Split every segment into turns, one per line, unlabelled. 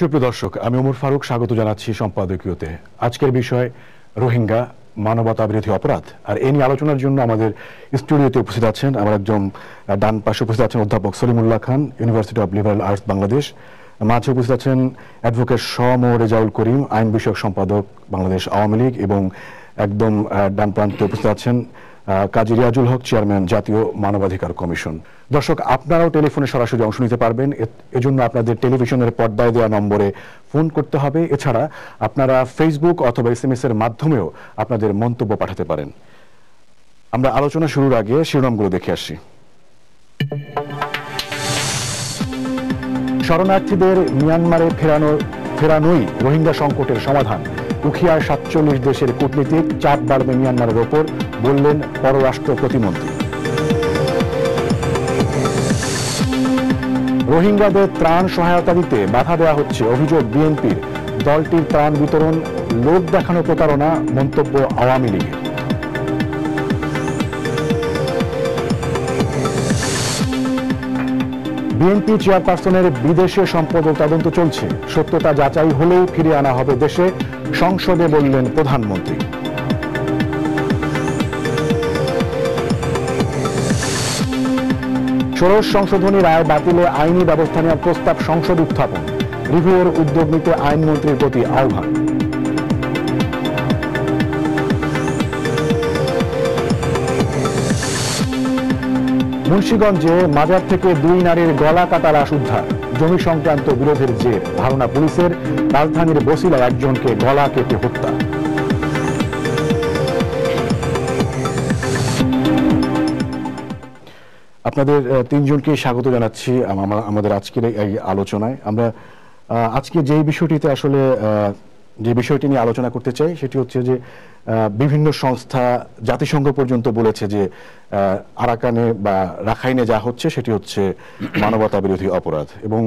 সুপ্রিয় দর্শক আমি ওমর ফারুক স্বাগত জানাচ্ছি সম্পাদকীয়তে আজকের বিষয় রোহিঙ্গা মানবতা বিরোধী অপরাধ আর এ নিয়ে আলোচনার জন্য আমাদের স্টুডিওতে উপস্থিত আছেন আমার একজন ডান পাশে উপস্থিত আছেন অধ্যাপক Salimullah Khan University of Liberal Arts Bangladesh মাঝে উপস্থিত আছেন অ্যাডভোকেট সম রেজাউল করিম আইন বিষয়ক সম্পাদক বাংলাদেশ আওয়ামী লীগ এবং একদম ডান প্রান্তে উপস্থিত আছেন কাজী রিয়াজুল হক চেয়ারম্যান জাতীয় মানবাধিকার কমিশন দর্শক আপনারাও টেলিফোনে সরাসরি অংশ নিতে পারবেন এজন্য আপনাদের টেলিভিশনের পর্দায় দেওয়া নম্বরে ফোন করতে হবে এছাড়া আপনারা ফেসবুক অথবা এস এম এস এর মাধ্যমেও আপনাদের মন্তব্য পাঠাতে পারেন আমরা আলোচনা শুরুর আগে শিরোনামগুলো দেখে আসি
শরণার্থীদের মিয়ানমারে ফেরানো
ফেরানোই রোহিঙ্গা সংকটের সমাধান উখিয়ার সাতচল্লিশ দেশের কূটনীতিক চাপ বাড়বে মিয়ানমারের ওপর বললেন পররাষ্ট্র প্রতিমন্ত্রী রোহিঙ্গাদের ত্রাণ সহায়তা দিতে বাধা দেওয়া হচ্ছে অভিযোগ বিএনপির দলটির ত্রাণ বিতরণ লোক দেখানো প্রতারণা মন্তব্য আওয়ামী লীগের বিএনপি চেয়ারপারসনের বিদেশে সম্পদ তদন্ত চলছে সত্যতা যাচাই হলেও ফিরিয়ে আনা হবে দেশে সংসদে বললেন প্রধানমন্ত্রী ষোড়শ সংশোধনী রায় বাতিলে আইনি ব্যবস্থা নেওয়ার প্রস্তাব সংসদ উত্থাপন রিভিউর উদ্যোগ নিতে আইনমন্ত্রীর প্রতি আহ্বান মুন্সীগঞ্জে মাজার থেকে দুই নারীর গলা কাটার আশ উদ্ধার জমি সংক্রান্ত বিরোধের যে ধারণা পুলিশের রাজধানীর বসিলা একজনকে গলা কেটে হত্যা আপনাদের তিনজনকে স্বাগত জানাচ্ছি আমাদের আজকের এই আলোচনায় আমরা আজকে যেই বিষয়টিতে আসলে যে বিষয়টি নিয়ে আলোচনা করতে চাই সেটি হচ্ছে যে বিভিন্ন সংস্থা জাতিসংঘ পর্যন্ত বলেছে যে আরাকানে বা রাখাইনে যা হচ্ছে সেটি হচ্ছে মানবতা বিরোধী অপরাধ এবং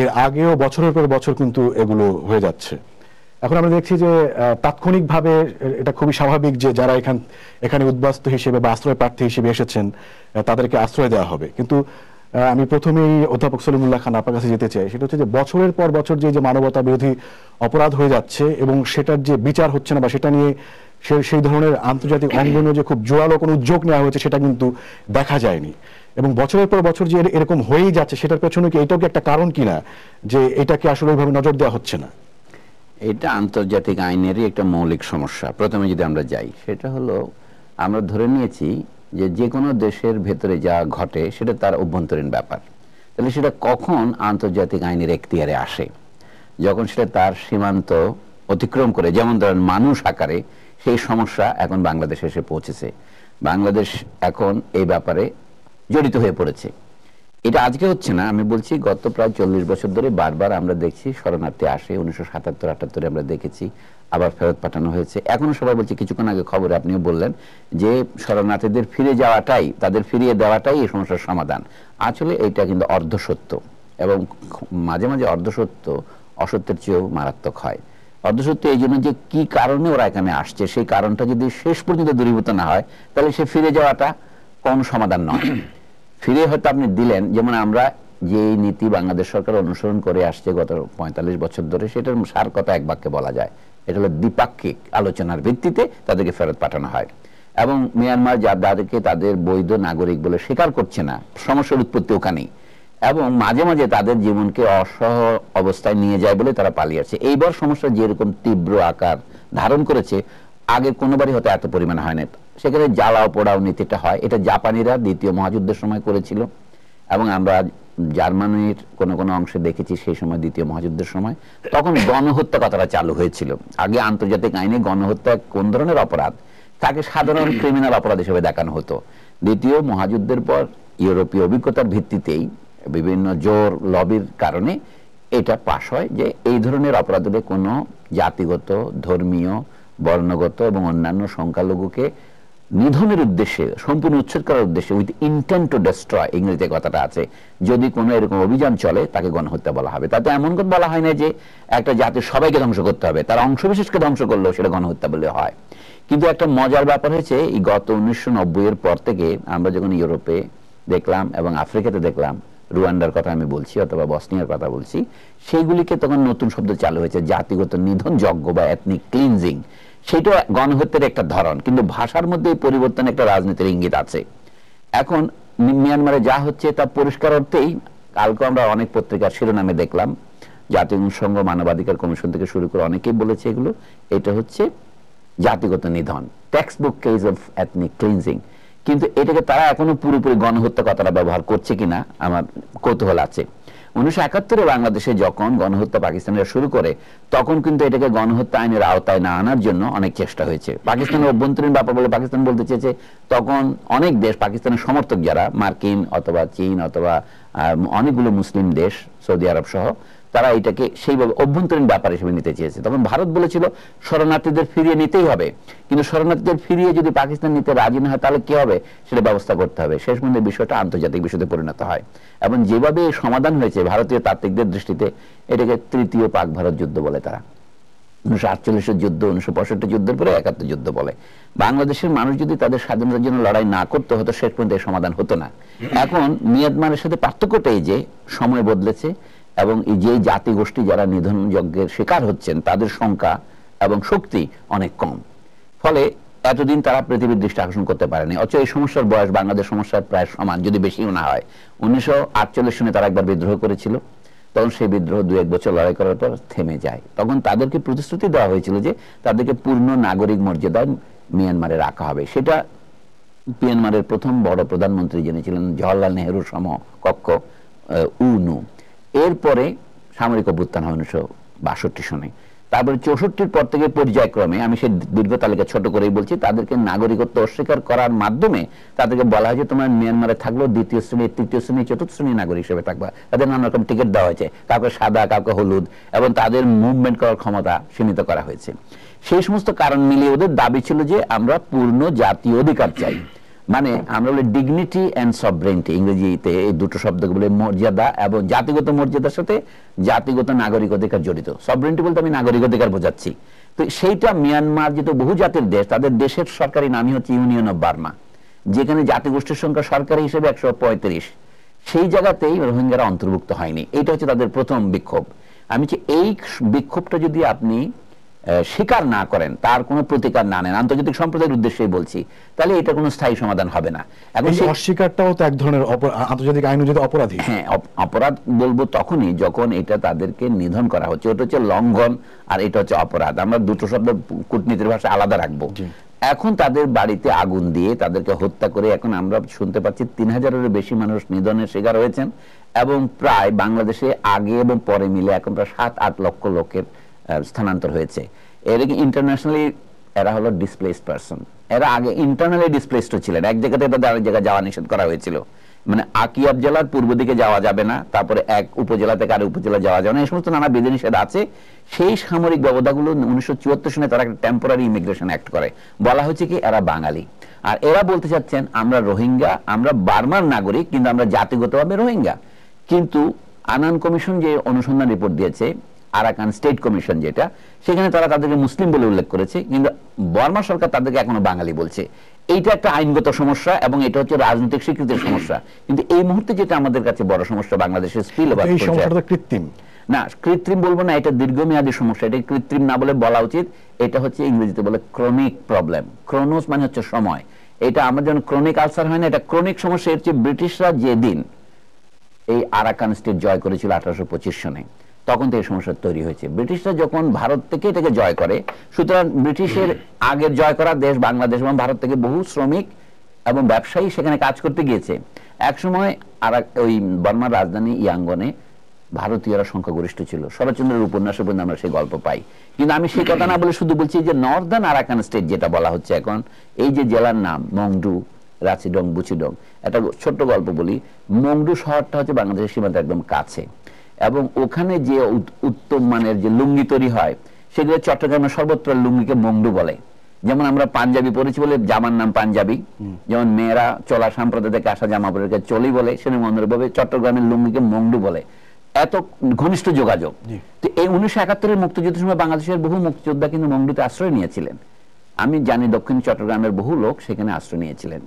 এর আগেও বছরের পর বছর কিন্তু এগুলো হয়ে যাচ্ছে এখন আমরা দেখছি যে তাৎক্ষণিকভাবে এটা খুবই স্বাভাবিক যে যারা এখান এখানে উদ্বাস্ত হিসেবে বা আশ্রয় প্রার্থী হিসেবে এসেছেন তাদেরকে আশ্রয় দেওয়া হবে কিন্তু আমি প্রথমেই অধ্যাপক সলিমুল্লাহ খান আপনার কাছে যেতে চাই সেটা হচ্ছে যে বছরের পর বছর যে যে মানবতা বিরোধী অপরাধ হয়ে যাচ্ছে এবং সেটার যে বিচার হচ্ছে না বা সেটা নিয়ে সেই ধরনের আন্তর্জাতিক অঙ্গনে যে খুব জোরালো কোনো উদ্যোগ নেওয়া হয়েছে সেটা কিন্তু দেখা যায়নি এবং বছরের পর বছর যে এরকম হয়েই যাচ্ছে সেটার পেছনে কি এটাও কি একটা কারণ কিনা যে এটাকে আসলে ওইভাবে নজর দেওয়া হচ্ছে না
এটা আন্তর্জাতিক আইনেরই একটা মৌলিক সমস্যা প্রথমে যদি আমরা যাই সেটা হলো আমরা ধরে নিয়েছি যে যে কোনো দেশের ভেতরে যা ঘটে সেটা তার অভ্যন্তরীণ ব্যাপার তাহলে সেটা কখন আন্তর্জাতিক আইনের এখতিয়ারে আসে যখন সেটা তার সীমান্ত অতিক্রম করে যেমন ধরেন মানুষ আকারে সেই সমস্যা এখন বাংলাদেশে এসে পৌঁছেছে বাংলাদেশ এখন এই ব্যাপারে জড়িত হয়ে পড়েছে এটা আজকে হচ্ছে না আমি বলছি গত প্রায় চল্লিশ বছর ধরে বারবার আমরা দেখছি শরণার্থী আসে উনিশশো সাতাত্তর আটাত্তরে আমরা দেখেছি আবার ফেরত পাঠানো হয়েছে এখনও সবাই বলছে কিছুক্ষণ আগে খবরে আপনিও বললেন যে শরণার্থীদের ফিরে যাওয়াটাই তাদের ফিরিয়ে দেওয়াটাই এই সমস্যার সমাধান আসলে এটা কিন্তু অর্ধসত্য এবং মাঝে মাঝে অর্ধসত্য অসত্যের চেয়েও মারাত্মক হয় অর্ধসত্য এই জন্য যে কি কারণে ওরা এখানে আসছে সেই কারণটা যদি শেষ পর্যন্ত দূরীভূত না হয় তাহলে সে ফিরে যাওয়াটা কম সমাধান নয় ফিরে হয়তো আপনি দিলেন যেমন আমরা যে নীতি বাংলাদেশ সরকার অনুসরণ করে আসছে গত পঁয়তাল্লিশ বছর ধরে সেটার সার কথা এক বাক্যে বলা যায় এটা হলো দ্বিপাক্ষিক আলোচনার ভিত্তিতে তাদেরকে ফেরত পাঠানো হয় এবং মিয়ানমার যাদেরকে তাদের বৈধ নাগরিক বলে স্বীকার করছে না সমস্যার উৎপত্তি ওখানেই এবং মাঝে মাঝে তাদের জীবনকে অসহ অবস্থায় নিয়ে যায় বলে তারা পালিয়ে আসছে এইবার সমস্যা যেরকম তীব্র আকার ধারণ করেছে আগে কোনোবারই হয়তো এত পরিমাণ হয় না সেখানে জ্বালাও পোড়াও নীতিটা হয় এটা জাপানিরা দ্বিতীয় মহাযুদ্ধের সময় করেছিল এবং আমরা জার্মানির কোন কোন অংশে দেখেছি সেই সময় দ্বিতীয় মহাযুদ্ধের সময় তখন গণহত্যা কথাটা চালু হয়েছিল আগে আন্তর্জাতিক আইনে গণহত্যা কোন ধরনের অপরাধ তাকে সাধারণ ক্রিমিনাল অপরাধ হিসেবে দেখানো হতো দ্বিতীয় মহাযুদ্ধের পর ইউরোপীয় অভিজ্ঞতার ভিত্তিতেই বিভিন্ন জোর লবির কারণে এটা পাশ হয় যে এই ধরনের অপরাধে কোনো জাতিগত ধর্মীয় বর্ণগত এবং অন্যান্য সংখ্যালঘুকে নিধনের উদ্দেশ্যে সম্পূর্ণ উচ্ছেদ করার উদ্দেশ্যে উইথ ইন্টেন্ট টু ডেস্ট্রয় ইংরেজিতে কথাটা আছে যদি কোনো এরকম অভিযান চলে তাকে গণহত্যা বলা হবে তাতে এমন কথা বলা হয় না যে একটা জাতির সবাইকে ধ্বংস করতে হবে তার অংশবিশেষকে ধ্বংস করলেও সেটা গণহত্যা বলে হয় কিন্তু একটা মজার ব্যাপার হয়েছে এই গত উনিশশো এর পর থেকে আমরা যখন ইউরোপে দেখলাম এবং আফ্রিকাতে দেখলাম রুয়ান্ডার কথা আমি বলছি অথবা বসনিয়ার কথা বলছি সেইগুলিকে তখন নতুন শব্দ চালু হয়েছে জাতিগত নিধন যজ্ঞ বা এথনিক ক্লিনজিং সেটা গণহত্যার একটা ধরন কিন্তু ভাষার মধ্যে পরিবর্তন একটা রাজনীতির ইঙ্গিত আছে এখন মিয়ানমারে যা হচ্ছে তা পরিষ্কার অর্থেই কালকে আমরা অনেক পত্রিকার শিরোনামে দেখলাম জাতিসংঘ মানবাধিকার কমিশন থেকে শুরু করে অনেকেই বলেছে এগুলো এটা হচ্ছে জাতিগত নিধন textbook case of ethnic cleansing কিন্তু এটাকে তারা এখনো পুরোপুরি গণহত্যা কথাটা ব্যবহার করছে কিনা আমার কৌতূহল আছে উনিশশো বাংলাদেশে যখন গণহত্যা পাকিস্তানিরা শুরু করে তখন কিন্তু এটাকে গণহত্যা আইনের আওতায় না আনার জন্য অনেক চেষ্টা হয়েছে পাকিস্তানের অভ্যন্তরীণ ব্যাপার বলে পাকিস্তান বলতে চেয়েছে তখন অনেক দেশ পাকিস্তানের সমর্থক যারা মার্কিন অথবা চীন অথবা অনেকগুলো মুসলিম দেশ সৌদি আরব সহ তারা এটাকে সেইভাবে অভ্যন্তরীণ ব্যাপার হিসেবে নিতে চেয়েছে তখন ভারত বলেছিল শরণার্থীদের ফিরিয়ে নিতেই হবে কিন্তু শরণার্থীদের ফিরিয়ে যদি পাকিস্তান নিতে রাজি না হয় তাহলে কি হবে সেটা ব্যবস্থা করতে হবে শেষ মধ্যে বিষয়টা আন্তর্জাতিক বিষয়তে পরিণত হয় এবং যেভাবে সমাধান হয়েছে ভারতীয় তাত্ত্বিকদের দৃষ্টিতে এটাকে তৃতীয় পাক ভারত যুদ্ধ বলে তারা উনিশশো আটচল্লিশের যুদ্ধ উনিশশো পঁয়ষট্টি যুদ্ধের পরে একাত্তর যুদ্ধ বলে বাংলাদেশের মানুষ যদি তাদের স্বাধীনতার জন্য লড়াই না করতে হতো শেষ পর্যন্ত সমাধান হতো না এখন মিয়ানমারের সাথে পার্থক্যটাই যে সময় বদলেছে এবং এই যে জাতি গোষ্ঠী যারা নিধন যজ্ঞের শিকার হচ্ছেন তাদের সংখ্যা এবং শক্তি অনেক কম ফলে এতদিন তারা পৃথিবীর দৃষ্টি আকর্ষণ করতে পারেনি অথচ এই সমস্যার বয়স বাংলাদেশ সমস্যার প্রায় সমান যদি বেশিও না হয় উনিশশো সনে তারা একবার বিদ্রোহ করেছিল তখন সেই বিদ্রোহ দু এক বছর লড়াই করার পর থেমে যায় তখন তাদেরকে প্রতিশ্রুতি দেওয়া হয়েছিল যে তাদেরকে পূর্ণ নাগরিক মর্যাদা মিয়ানমারে রাখা হবে সেটা মিয়ানমারের প্রথম বড় প্রধানমন্ত্রী যিনি ছিলেন জওয়াহরলাল নেহরু সমকক্ষ উনু এরপরে সামরিক অভ্যুত্থান হয় উনিশশো বাষট্টি সনে তারপরে চৌষট্টির পর থেকে পর্যায়ক্রমে আমি সেই দীর্ঘ তালিকা ছোট করেই বলছি তাদেরকে নাগরিকত্ব অস্বীকার করার মাধ্যমে তাদেরকে বলা হয়েছে যে তোমরা মিয়ানমারে থাকলো দ্বিতীয় শ্রেণী তৃতীয় শ্রেণী চতুর্থ শ্রেণী নাগরিক হিসেবে থাকবা তাদের নানা রকম টিকিট দেওয়া হয়েছে কাউকে সাদা কাউকে হলুদ এবং তাদের মুভমেন্ট করার ক্ষমতা সীমিত করা হয়েছে সেই সমস্ত কারণ মিলিয়ে ওদের দাবি ছিল যে আমরা পূর্ণ জাতীয় অধিকার চাই মানে আমরা বলি ডিগনিটি অ্যান্ড সবরেন্টি ইংরেজিতে এই দুটো শব্দকে বলে মর্যাদা এবং জাতিগত মর্যাদার সাথে জাতিগত নাগরিক অধিকার জড়িত সবরেন্টি বলতে আমি নাগরিক অধিকার বোঝাচ্ছি তো সেইটা মিয়ানমার যেহেতু বহু জাতির দেশ তাদের দেশের সরকারি নামই হচ্ছে ইউনিয়ন অফ বার্মা যেখানে জাতিগোষ্ঠীর সংখ্যা সরকারি হিসেবে একশো পঁয়ত্রিশ সেই জায়গাতেই রোহিঙ্গারা অন্তর্ভুক্ত হয়নি এটা হচ্ছে তাদের প্রথম বিক্ষোভ আমি যে এই বিক্ষোভটা যদি আপনি স্বীকার না করেন তার কোনো প্রতিকার না নেন আন্তর্জাতিক সম্প্রদায়ের উদ্দেশ্যেই বলছি তাহলে এটা কোনো স্থায়ী সমাধান হবে না এখন
অস্বীকারটাও তো এক ধরনের আন্তর্জাতিক আইন
অনুযায়ী অপরাধী হ্যাঁ অপরাধ বলবো তখনই যখন এটা তাদেরকে নিধন করা হচ্ছে ওটা হচ্ছে লঙ্ঘন আর এটা হচ্ছে অপরাধ আমরা দুটো শব্দ কূটনীতির ভাষা আলাদা রাখবো এখন তাদের বাড়িতে আগুন দিয়ে তাদেরকে হত্যা করে এখন আমরা শুনতে পাচ্ছি তিন হাজারেরও বেশি মানুষ নিধনের শিকার হয়েছেন এবং প্রায় বাংলাদেশে আগে এবং পরে মিলে এখন প্রায় সাত আট লক্ষ লোকের স্থানান্তর হয়েছে এরা কি ইন্টারন্যাশনালি এরা হলো ডিসপ্লেসড পারসন এরা আগে ইন্টারনালি ডিসপ্লেসড ছিলেন এক জায়গা থেকে আরেক জায়গায় যাওয়া নিষেধ করা হয়েছিল মানে আকিয়াব জেলার পূর্ব দিকে যাওয়া যাবে না তারপরে এক উপজেলা থেকে আরেক উপজেলা যাওয়া যাবে না এই সমস্ত নানা বিধিনিষেধ আছে সেই সামরিক ব্যবধাগুলো উনিশশো সনে তারা একটা টেম্পোরারি ইমিগ্রেশন অ্যাক্ট করে বলা হচ্ছে কি এরা বাঙালি আর এরা বলতে চাচ্ছেন আমরা রোহিঙ্গা আমরা বার্মার নাগরিক কিন্তু আমরা জাতিগতভাবে রোহিঙ্গা কিন্তু আনান কমিশন যে অনুসন্ধান রিপোর্ট দিয়েছে আরাকান স্টেট কমিশন যেটা সেখানে তারা তাদেরকে মুসলিম বলে উল্লেখ করেছে কিন্তু বর্মা সরকার তাদেরকে এখনো বাঙালি বলছে এইটা একটা আইনগত সমস্যা এবং এটা হচ্ছে রাজনৈতিক স্বীকৃতির সমস্যা কিন্তু এই মুহূর্তে যেটা আমাদের কাছে বড় সমস্যা বাংলাদেশের স্পিল কৃত্রিম না কৃত্রিম বলবো না এটা দীর্ঘমেয়াদী সমস্যা এটা কৃত্রিম না বলে বলা উচিত এটা হচ্ছে ইংরেজিতে বলে ক্রনিক প্রবলেম ক্রোনোস মানে হচ্ছে সময় এটা আমার জন্য ক্রনিক আলসার হয় না এটা ক্রনিক সমস্যা এর চেয়ে ব্রিটিশরা যেদিন এই আরাকান স্টেট জয় করেছিল আঠারোশো পঁচিশ সনে তখন থেকে সমস্যা তৈরি হয়েছে ব্রিটিশরা যখন ভারত থেকে এটাকে জয় করে সুতরাং ব্রিটিশের আগের জয় করা দেশ বাংলাদেশ এবং ভারত থেকে বহু শ্রমিক এবং ব্যবসায়ী সেখানে কাজ করতে গিয়েছে একসময় আর ওই বর্মার রাজধানী ইয়াঙ্গনে ভারতীয়রা সংখ্যাগরিষ্ঠ ছিল শরৎচন্দ্রের উপন্যাসের পর্যন্ত আমরা সেই গল্প পাই কিন্তু আমি সেই কথা না বলে শুধু বলছি যে নর্দার্ন আরাকান স্টেট যেটা বলা হচ্ছে এখন এই যে জেলার নাম মংডু রাচিডং বুচিডং একটা ছোট্ট গল্প বলি মংডু শহরটা হচ্ছে বাংলাদেশের সীমান্ত একদম কাছে এবং ওখানে যে উত্তম মানের যে লুঙ্গি তৈরি হয় সেগুলো চট্টগ্রামের সর্বত্র লুঙ্গিকে মংডু বলে যেমন আমরা পাঞ্জাবি পরেছি বলে জামার নাম পাঞ্জাবি যেমন মেয়েরা চলা সাম্প্রদায় থেকে আসা জামা পরে চলি বলে সেরকমের ভাবে চট্টগ্রামের লুঙ্গিকে মংডু বলে এত ঘনিষ্ঠ যোগাযোগ তো এই উনিশশো একাত্তরের মুক্তিযুদ্ধের সময় বাংলাদেশের বহু মুক্তিযোদ্ধা কিন্তু মংডুতে আশ্রয় নিয়েছিলেন আমি জানি দক্ষিণ চট্টগ্রামের বহু লোক সেখানে আশ্রয় নিয়েছিলেন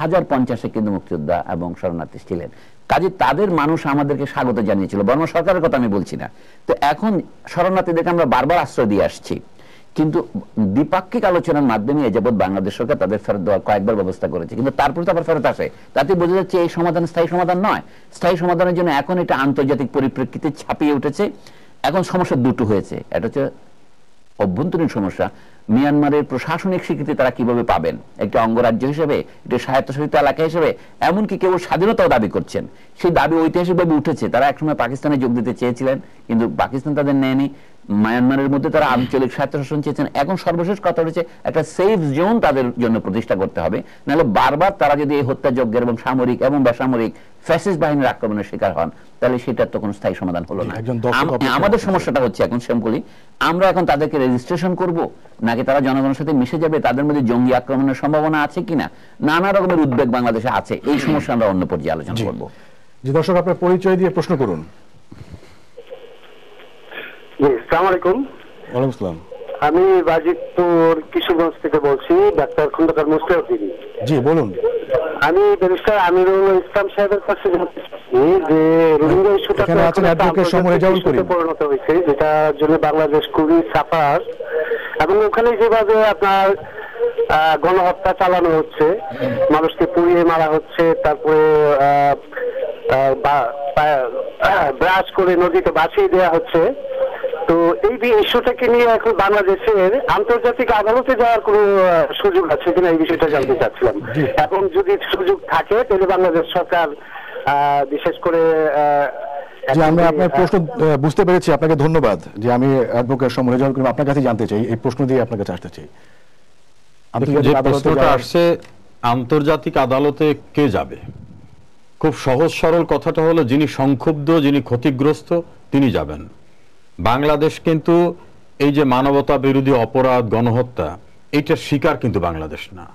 হাজার পঞ্চাশে কিন্তু মুক্তিযোদ্ধা এবং শরণার্থী ছিলেন কাজে তাদের মানুষ আমাদেরকে স্বাগত জানিয়েছিল বর্ম সরকারের কথা আমি বলছি না তো এখন শরণার্থীদেরকে আমরা বারবার আশ্রয় দিয়ে আসছি কিন্তু দ্বিপাক্ষিক আলোচনার মাধ্যমে এ যাবৎ বাংলাদেশ সরকার তাদের ফেরত দেওয়ার কয়েকবার ব্যবস্থা করেছে কিন্তু তারপরে তো আবার ফেরত আসে তাতে বোঝা যাচ্ছে এই সমাধান স্থায়ী সমাধান নয় স্থায়ী সমাধানের জন্য এখন এটা আন্তর্জাতিক পরিপ্রেক্ষিতে ছাপিয়ে উঠেছে এখন সমস্যা দুটো হয়েছে এটা হচ্ছে অভ্যন্তরীণ সমস্যা মিয়ানমারের প্রশাসনিক স্বীকৃতি তারা কিভাবে পাবেন একটা অঙ্গরাজ্য হিসেবে একটি স্বায়ত্তশাসিত এলাকা হিসেবে এমনকি কেবল স্বাধীনতাও দাবি করছেন সেই দাবি ঐতিহাসিকভাবে উঠেছে তারা একসময় পাকিস্তানে যোগ দিতে চেয়েছিলেন কিন্তু পাকিস্তান তাদের নেয়নি মায়ানমারের মধ্যে তারা আঞ্চলিক স্বায়ত্তশাসন চেয়েছেন এখন সর্বশেষ কথা হচ্ছে একটা সেফ জোন তাদের জন্য প্রতিষ্ঠা করতে হবে নাহলে বারবার তারা যদি এই হত্যাযজ্ঞের এবং সামরিক এবং বেসামরিক ফ্যাসিস্ট বাহিনীর আক্রমণের শিকার হন তাহলে সেটার তো কোনো স্থায়ী সমাধান হলো না আমাদের সমস্যাটা হচ্ছে এখন শ্যামকলি আমরা এখন তাদেরকে রেজিস্ট্রেশন করব নাকি তারা জনগণের সাথে মিশে যাবে তাদের মধ্যে জঙ্গি আক্রমণের সম্ভাবনা আছে কিনা নানা রকমের উদ্বেগ বাংলাদেশে আছে এই সমস্যা আমরা অন্য পর্যায়ে আলোচনা করবো
দর্শক আপনার পরিচয় দিয়ে প্রশ্ন করুন
আমি বাজিতপুর কিশোরগঞ্জ থেকে বলছি ডাক্তার খন্দকার জি বলুন আমি ব্যারিস্টার আমিরুল ইসলাম সাহেবের কাছে যে পরিণত হয়েছে যেটার জন্য বাংলাদেশ খুবই সাফার এবং ওখানে যেভাবে আপনার গণহত্যা চালানো হচ্ছে মানুষকে পুড়িয়ে মারা হচ্ছে তারপরে ব্রাশ করে নদীতে ভাসিয়ে দেওয়া হচ্ছে তো এই যে ইস্যুটাকে নিয়ে এখন বাংলাদেশের আন্তর্জাতিক আদালতে যাওয়ার কোন সুযোগ আছে কিনা এই বিষয়টা জানতে চাচ্ছিলাম এবং যদি সুযোগ থাকে তাহলে বাংলাদেশ সরকার বিশেষ করে যে আপনার প্রশ্ন
বুঝতে পেরেছি আপনাকে ধন্যবাদ যে আমি অ্যাডভোকেট আপনার কাছে জানতে চাই এই প্রশ্ন দিয়ে আপনার কাছে আসতে চাই প্রশ্নটা আসছে
আন্তর্জাতিক আদালতে কে যাবে খুব সহজ সরল কথাটা হলো যিনি সংক্ষুব্ধ যিনি ক্ষতিগ্রস্ত তিনি যাবেন বাংলাদেশ কিন্তু এই যে মানবতা বিরোধী অপরাধ গণহত্যা এইটার শিকার কিন্তু বাংলাদেশ না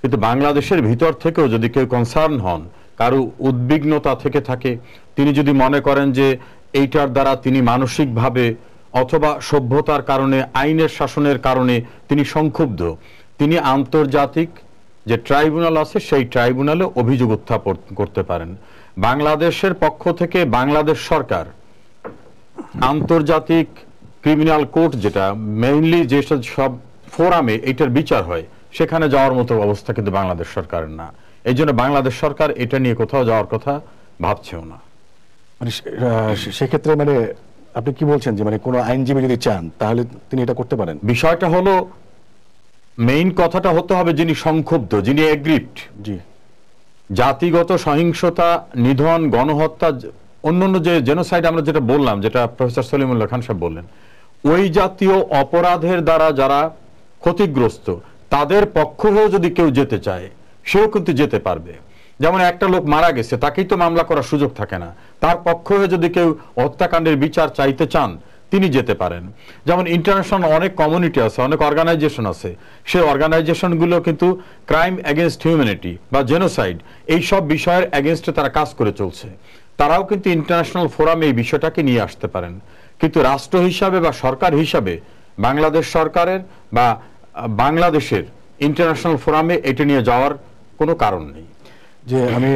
কিন্তু বাংলাদেশের ভিতর থেকেও যদি কেউ কনসার্ন হন কারো উদ্বিগ্নতা থেকে থাকে তিনি যদি মনে করেন যে এইটার দ্বারা তিনি মানসিকভাবে অথবা সভ্যতার কারণে আইনের শাসনের কারণে তিনি সংক্ষুব্ধ তিনি আন্তর্জাতিক যে ট্রাইব্যুনাল আছে সেই ট্রাইব্যুনালে অভিযোগ উত্থাপন করতে পারেন বাংলাদেশের পক্ষ থেকে বাংলাদেশ সরকার আন্তর্জাতিক ক্রিমিনাল কোর্ট যেটা মেইনলি যেসব সব ফোরামে এটার বিচার হয় সেখানে যাওয়ার মতো অবস্থা কিন্তু বাংলাদেশ সরকারের না এই জন্য বাংলাদেশ সরকার এটা নিয়ে কোথাও যাওয়ার কথা ভাবছেও না
মানে সেক্ষেত্রে মানে আপনি কি বলছেন যে মানে কোনো আইনজীবী যদি চান
তাহলে তিনি এটা করতে পারেন বিষয়টা হলো মেইন কথাটা হতে হবে যিনি সংক্ষুব্ধ যিনি এগ্রিপ্ট জি জাতিগত সহিংসতা নিধন গণহত্যা অন্য অন্য যে জেনোসাইড আমরা যেটা বললাম যেটা প্রফেসর সলিমুল্লাহ খান সাহেব বললেন ওই জাতীয় অপরাধের দ্বারা যারা ক্ষতিগ্রস্ত তাদের পক্ষ হয়েও যদি কেউ যেতে চায় সেও কিন্তু যেতে পারবে যেমন একটা লোক মারা গেছে তাকেই তো মামলা করার সুযোগ থাকে না তার পক্ষ হয়ে যদি কেউ হত্যাকাণ্ডের বিচার চাইতে চান তিনি যেতে পারেন যেমন ইন্টারন্যাশনাল অনেক কমিউনিটি আছে অনেক অর্গানাইজেশন আছে সেই অর্গানাইজেশনগুলো কিন্তু ক্রাইম এগেনস্ট হিউম্যানিটি বা জেনোসাইড এই সব বিষয়ের এগেনস্টে তারা কাজ করে চলছে তারাও কিন্তু ইন্টারন্যাশনাল ফোরামে এই বিষয়টাকে নিয়ে আসতে পারেন কিন্তু রাষ্ট্র হিসাবে বা সরকার হিসাবে বাংলাদেশ সরকারের বা বাংলাদেশের ইন্টারন্যাশনাল ফোরামে এটা নিয়ে যাওয়ার কোনো কারণ নেই
যে আমি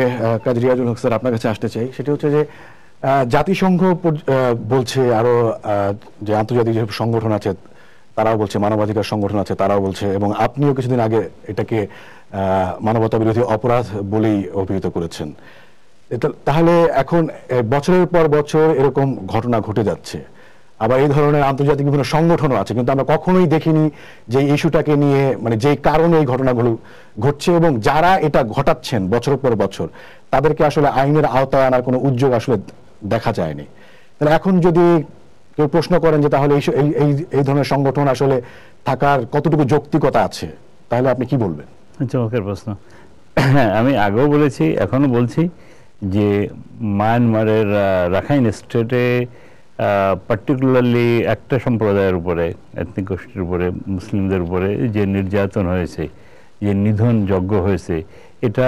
কাজরিয়াজুল রিয়াজুল হক স্যার আপনার কাছে আসতে চাই সেটা হচ্ছে যে জাতিসংঘ বলছে আরও যে আন্তর্জাতিক যে সংগঠন আছে তারাও বলছে মানবাধিকার সংগঠন আছে তারাও বলছে এবং আপনিও কিছুদিন আগে এটাকে মানবতা বিরোধী অপরাধ বলেই অভিহিত করেছেন তাহলে এখন বছরের পর বছর এরকম ঘটনা ঘটে যাচ্ছে আবার এই ধরনের আন্তর্জাতিক বিভিন্ন সংগঠনও আছে কিন্তু আমরা কখনোই দেখিনি যে ইস্যুটাকে নিয়ে মানে যে কারণে এই ঘটনাগুলো ঘটছে এবং যারা এটা ঘটাচ্ছেন বছর পর বছর তাদেরকে আসলে আইনের আওতায় আনার কোনো উদ্যোগ আসলে দেখা যায়নি তাহলে এখন যদি কেউ প্রশ্ন করেন যে তাহলে এই এই ধরনের সংগঠন আসলে থাকার কতটুকু যৌক্তিকতা আছে তাহলে আপনি কি বলবেন
চমকের প্রশ্ন হ্যাঁ আমি আগেও বলেছি এখনো বলছি যে মায়ানমারের রাখাইন স্টেটে পার্টিকুলারলি একটা সম্প্রদায়ের উপরে এথনিক গোষ্ঠীর উপরে মুসলিমদের উপরে যে নির্যাতন হয়েছে যে নিধন যজ্ঞ হয়েছে এটা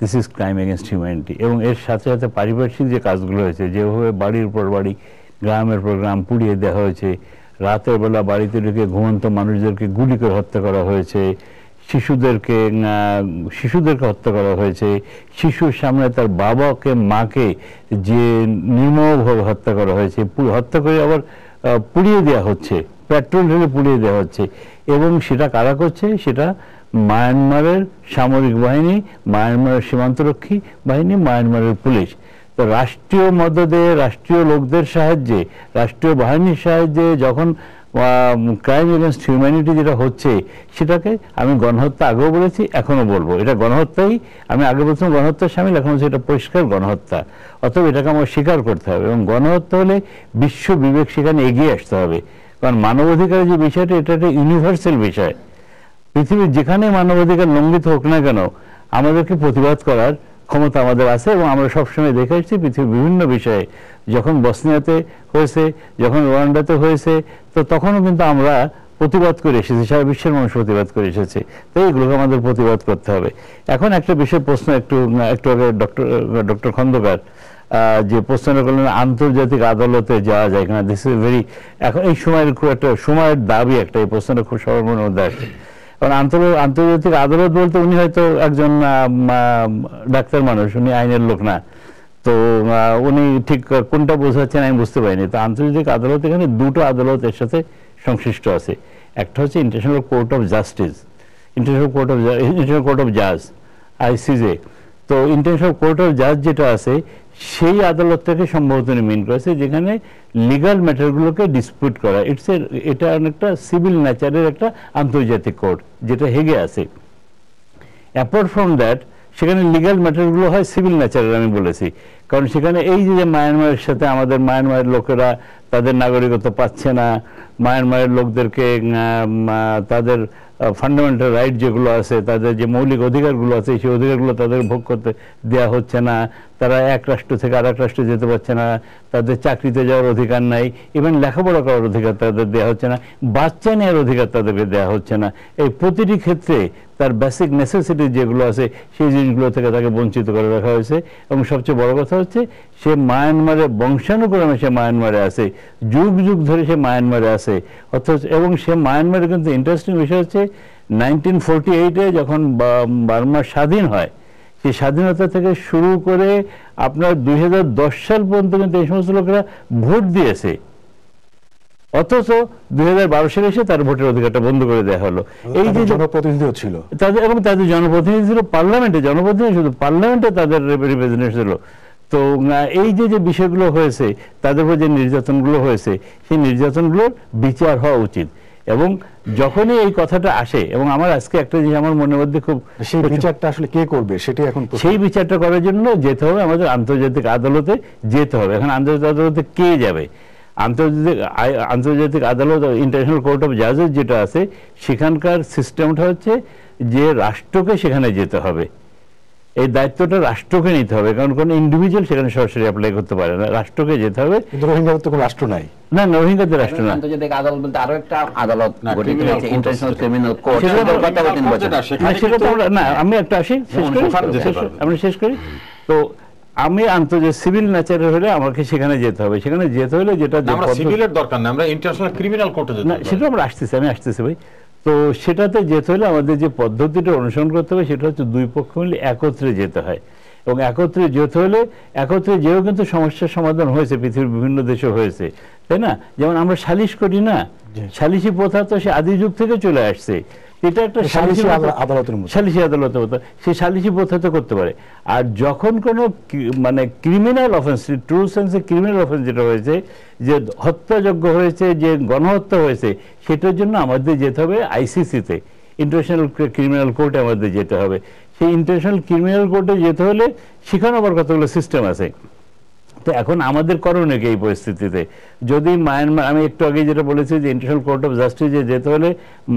this is crime against humanity এবং এর সাথে সাথে পারিপার্শ্বিক যে কাজগুলো হয়েছে যেভাবে বাড়ির পর বাড়ি গ্রামের পর গ্রাম পুড়িয়ে দেওয়া হয়েছে রাতের বেলা বাড়িতে ঢুকে ঘুমন্ত মানুষদেরকে গুলি করে হত্যা করা হয়েছে শিশুদেরকে শিশুদেরকে হত্যা করা হয়েছে শিশুর সামনে তার বাবাকে মাকে যে নির্মমভাবে হত্যা করা হয়েছে হত্যা করে আবার পুড়িয়ে দেওয়া হচ্ছে পেট্রোল ঢেলে পুড়িয়ে দেওয়া হচ্ছে এবং সেটা কারা করছে সেটা মায়ানমারের সামরিক বাহিনী মায়ানমারের সীমান্তরক্ষী বাহিনী মায়ানমারের পুলিশ তো রাষ্ট্রীয় মদদে রাষ্ট্রীয় লোকদের সাহায্যে রাষ্ট্রীয় বাহিনীর সাহায্যে যখন ক্রাইম এগেনস্ট হিউম্যানিটি যেটা হচ্ছে সেটাকে আমি গণহত্যা আগেও বলেছি এখনও বলবো এটা গণহত্যাই আমি আগে বলছিলাম গণহত্যার সামিল এখন সেটা পরিষ্কার গণহত্যা অথবা এটাকে আমার স্বীকার করতে হবে এবং গণহত্যা হলে বিশ্ব বিবেক সেখানে এগিয়ে আসতে হবে কারণ মানবাধিকারের যে বিষয়টা এটা একটা ইউনিভার্সাল বিষয় পৃথিবীর যেখানে মানবাধিকার লঙ্ঘিত হোক না কেন আমাদেরকে প্রতিবাদ করার ক্ষমতা আমাদের আছে এবং আমরা সবসময় দেখে আসছি পৃথিবীর বিভিন্ন বিষয়ে যখন বসনিয়াতে হয়েছে যখন রোয়ান্ডাতে হয়েছে তো তখনও কিন্তু আমরা প্রতিবাদ করে এসেছি সারা বিশ্বের মানুষ প্রতিবাদ করে এসেছে তাই এগুলোকে আমাদের প্রতিবাদ করতে হবে এখন একটা বিষয় প্রশ্ন একটু একটু আগে ডক্টর ডক্টর খন্দকার যে প্রশ্নটা করলেন আন্তর্জাতিক আদালতে যাওয়া যায় কিনা দিস ইজ ভেরি এখন এই সময়ের খুব একটা সময়ের দাবি একটা এই প্রশ্নটা খুব সবার মধ্যে আসে কারণ আন্তর্জাতিক আদালত বলতে উনি হয়তো একজন ডাক্তার মানুষ উনি আইনের লোক না তো উনি ঠিক কোনটা বোঝাচ্ছেন আমি বুঝতে পারিনি তো আন্তর্জাতিক আদালত এখানে দুটো আদালত এর সাথে সংশ্লিষ্ট আছে একটা হচ্ছে International Court of Justice International Court of International Court of জাজ আইসিজে তো ইন্টারন্যাশনাল কোর্ট অফ জাজ যেটা আছে সেই আদালতটাকে সম্ভবত মিন করেছে যেখানে লিগাল ম্যাটারগুলোকে ডিসপিউট করা ইটস এটা অনেকটা সিভিল ন্যাচারের একটা আন্তর্জাতিক কোর্ট যেটা হেগে আছে অ্যাপার্ট ফ্রম দ্যাট সেখানে লিগাল ম্যাটারগুলো হয় সিভিল ন্যাচারের আমি বলেছি কারণ সেখানে এই যে মায়ানমারের সাথে আমাদের মায়ানমারের লোকেরা তাদের নাগরিকত্ব পাচ্ছে না মায়ানমারের লোকদেরকে তাদের ফান্ডামেন্টাল রাইট যেগুলো আছে তাদের যে মৌলিক অধিকারগুলো আছে সেই অধিকারগুলো তাদের ভোগ করতে দেওয়া হচ্ছে না তারা এক রাষ্ট্র থেকে আরেক রাষ্ট্রে যেতে পারছে না তাদের চাকরিতে যাওয়ার অধিকার নাই ইভেন লেখাপড়া করার অধিকার তাদের দেওয়া হচ্ছে না বাচ্চা নেওয়ার অধিকার তাদেরকে দেওয়া হচ্ছে না এই প্রতিটি ক্ষেত্রে তার বেসিক নেসেসিটি যেগুলো আছে সেই জিনিসগুলো থেকে তাকে বঞ্চিত করে রাখা হয়েছে এবং সবচেয়ে বড় কথা হচ্ছে সে মায়ানমারে বংশানুক্রমে সে মায়ানমারে আছে যুগ যুগ ধরে সে মায়ানমারে আছে অর্থাৎ এবং সে মায়ানমারে কিন্তু ইন্টারেস্টিং বিষয় হচ্ছে নাইনটিন ফোরটি এইটে যখন বার্মা স্বাধীন হয় সেই স্বাধীনতা থেকে শুরু করে আপনার দুই সাল পর্যন্ত কিন্তু এই সমস্ত লোকেরা ভোট দিয়েছে অথচ দুই সালে এসে তার ভোটের অধিকারটা বন্ধ করে দেওয়া হলো এই যে জনপ্রতিনিধি ছিল তাদের এবং তাদের জনপ্রতিনিধি ছিল পার্লামেন্টে জনপ্রতিনিধি শুধু পার্লামেন্টে তাদের রিপ্রেজেন্টেশন ছিল তো এই যে যে বিষয়গুলো হয়েছে তাদের উপর যে নির্যাতনগুলো হয়েছে সেই নির্যাতনগুলোর বিচার হওয়া উচিত এবং যখনই এই কথাটা আসে এবং আমার আজকে একটা জিনিস আমার মনের মধ্যে খুব সেই বিচারটা আসলে কে করবে সেটি এখন সেই বিচারটা করার জন্য যেতে হবে আমাদের আন্তর্জাতিক আদালতে যেতে হবে এখন আন্তর্জাতিক আদালতে কে যাবে আন্তর্জাতিক আন্তর্জাতিক আদালত ইন্টারন্যাশনাল কোর্ট অফ জাজেস যেটা আছে সেখানকার সিস্টেমটা হচ্ছে যে রাষ্ট্রকে সেখানে যেতে হবে এই দায়িত্বটা রাষ্ট্রকে নিতে হবে কারণ কোন ইন্ডিভিজুয়াল সেখানে সরাসরি অ্যাপ্লাই করতে পারে না রাষ্ট্রকে যেতে হবে তো কোনো রাষ্ট্র নাই না রাষ্ট্র না
আদালত বলতে আরো একটা আদালত ইন্টারন্যাশনাল ক্রিমিনাল কোর্ট সেটা না
আমি একটা আসি আমরা শেষ করি তো আমি সিভিল ন্যাচারের হলে আমাকে সেখানে যেতে হবে সেখানে যেতে হলে যেটা আমরা সিভিলের
দরকার না আমরা ইন্টারন্যাশনাল ক্রিমিনাল কোর্টে যেতে না
সেটা আমরা আসতেছি আমি আসতেছি ভাই তো সেটাতে যেতে হলে আমাদের যে পদ্ধতিটা অনুসরণ করতে হবে সেটা হচ্ছে দুই পক্ষ মিলে একত্রে যেতে হয় এবং একত্রে যেতে হলে একত্রে যেও কিন্তু সমস্যার সমাধান হয়েছে পৃথিবীর বিভিন্ন দেশে হয়েছে তাই না যেমন আমরা সালিশ করি না সালিশি প্রথা তো সে আদি যুগ থেকে চলে আসছে এটা একটা সালিসি আদালতের মতো সালিসি আদালতের মতো সে সালিসি পদ্ধতি করতে পারে আর যখন কোনো মানে ক্রিমিনাল অফেন্স ট্রু সেন্সে ক্রিমিনাল অফেন্স যেটা হয়েছে যে হত্যাযোগ্য হয়েছে যে গণহত্যা হয়েছে সেটার জন্য আমাদের যেতে হবে আইসিসিতে ইন্টারন্যাশনাল ক্রিমিনাল কোর্টে আমাদের যেতে হবে সেই ইন্টারন্যাশনাল ক্রিমিনাল কোর্টে যেতে হলে সেখানে আবার কতগুলো সিস্টেম আছে তো এখন আমাদের করণে কি এই পরিস্থিতিতে যদি মায়ানমার আমি একটু আগে যেটা বলেছি যে ইন্টারন্যাশনাল কোর্ট অফ জাস্টিসে যেতে হলে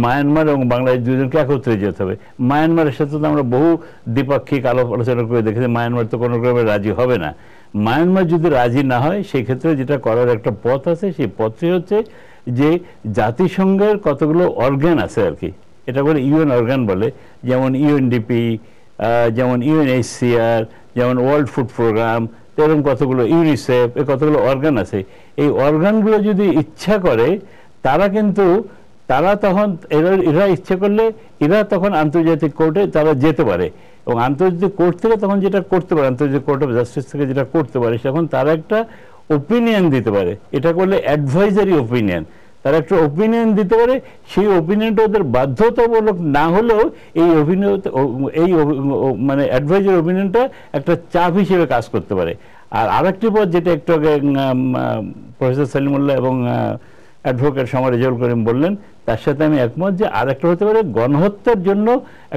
মায়ানমার এবং বাংলাদেশ দুজনকে একত্রে যেতে হবে মায়ানমারের সাথে তো আমরা বহু দ্বিপাক্ষিক আলোপ আলোচনা করে দেখেছি মায়ানমার তো কোনো ক্রমে রাজি হবে না মায়ানমার যদি রাজি না হয় সেক্ষেত্রে যেটা করার একটা পথ আছে সেই পথটি হচ্ছে যে জাতিসংঘের কতগুলো অর্গান আছে আর কি এটা বলে ইউএন অর্গান বলে যেমন ইউএনডিপি যেমন ইউএনএইচসিআর যেমন ওয়ার্ল্ড ফুড প্রোগ্রাম এরকম কতগুলো ইউনিসেফ এ কতগুলো অর্গান আছে এই অর্গানগুলো যদি ইচ্ছা করে তারা কিন্তু তারা তখন এরা এরা ইচ্ছে করলে এরা তখন আন্তর্জাতিক কোর্টে তারা যেতে পারে এবং আন্তর্জাতিক কোর্ট থেকে তখন যেটা করতে পারে আন্তর্জাতিক কোর্ট অফ জাস্টিস থেকে যেটা করতে পারে তখন তারা একটা ওপিনিয়ন দিতে পারে এটা করলে অ্যাডভাইজারি ওপিনিয়ন তারা একটা ওপিনিয়ন দিতে পারে সেই ওপিনিয়নটা ওদের বাধ্যতামূলক না হলেও এই অভিনয় এই মানে অ্যাডভাইজার ওপিনিয়নটা একটা চাপ হিসেবে কাজ করতে পারে আর আরেকটি পথ যেটা একটু আগে প্রফেসর সালিমুল্লাহ এবং অ্যাডভোকেট সমরেজল করিম বললেন তার সাথে আমি একমত যে আর একটা হতে পারে গণহত্যার জন্য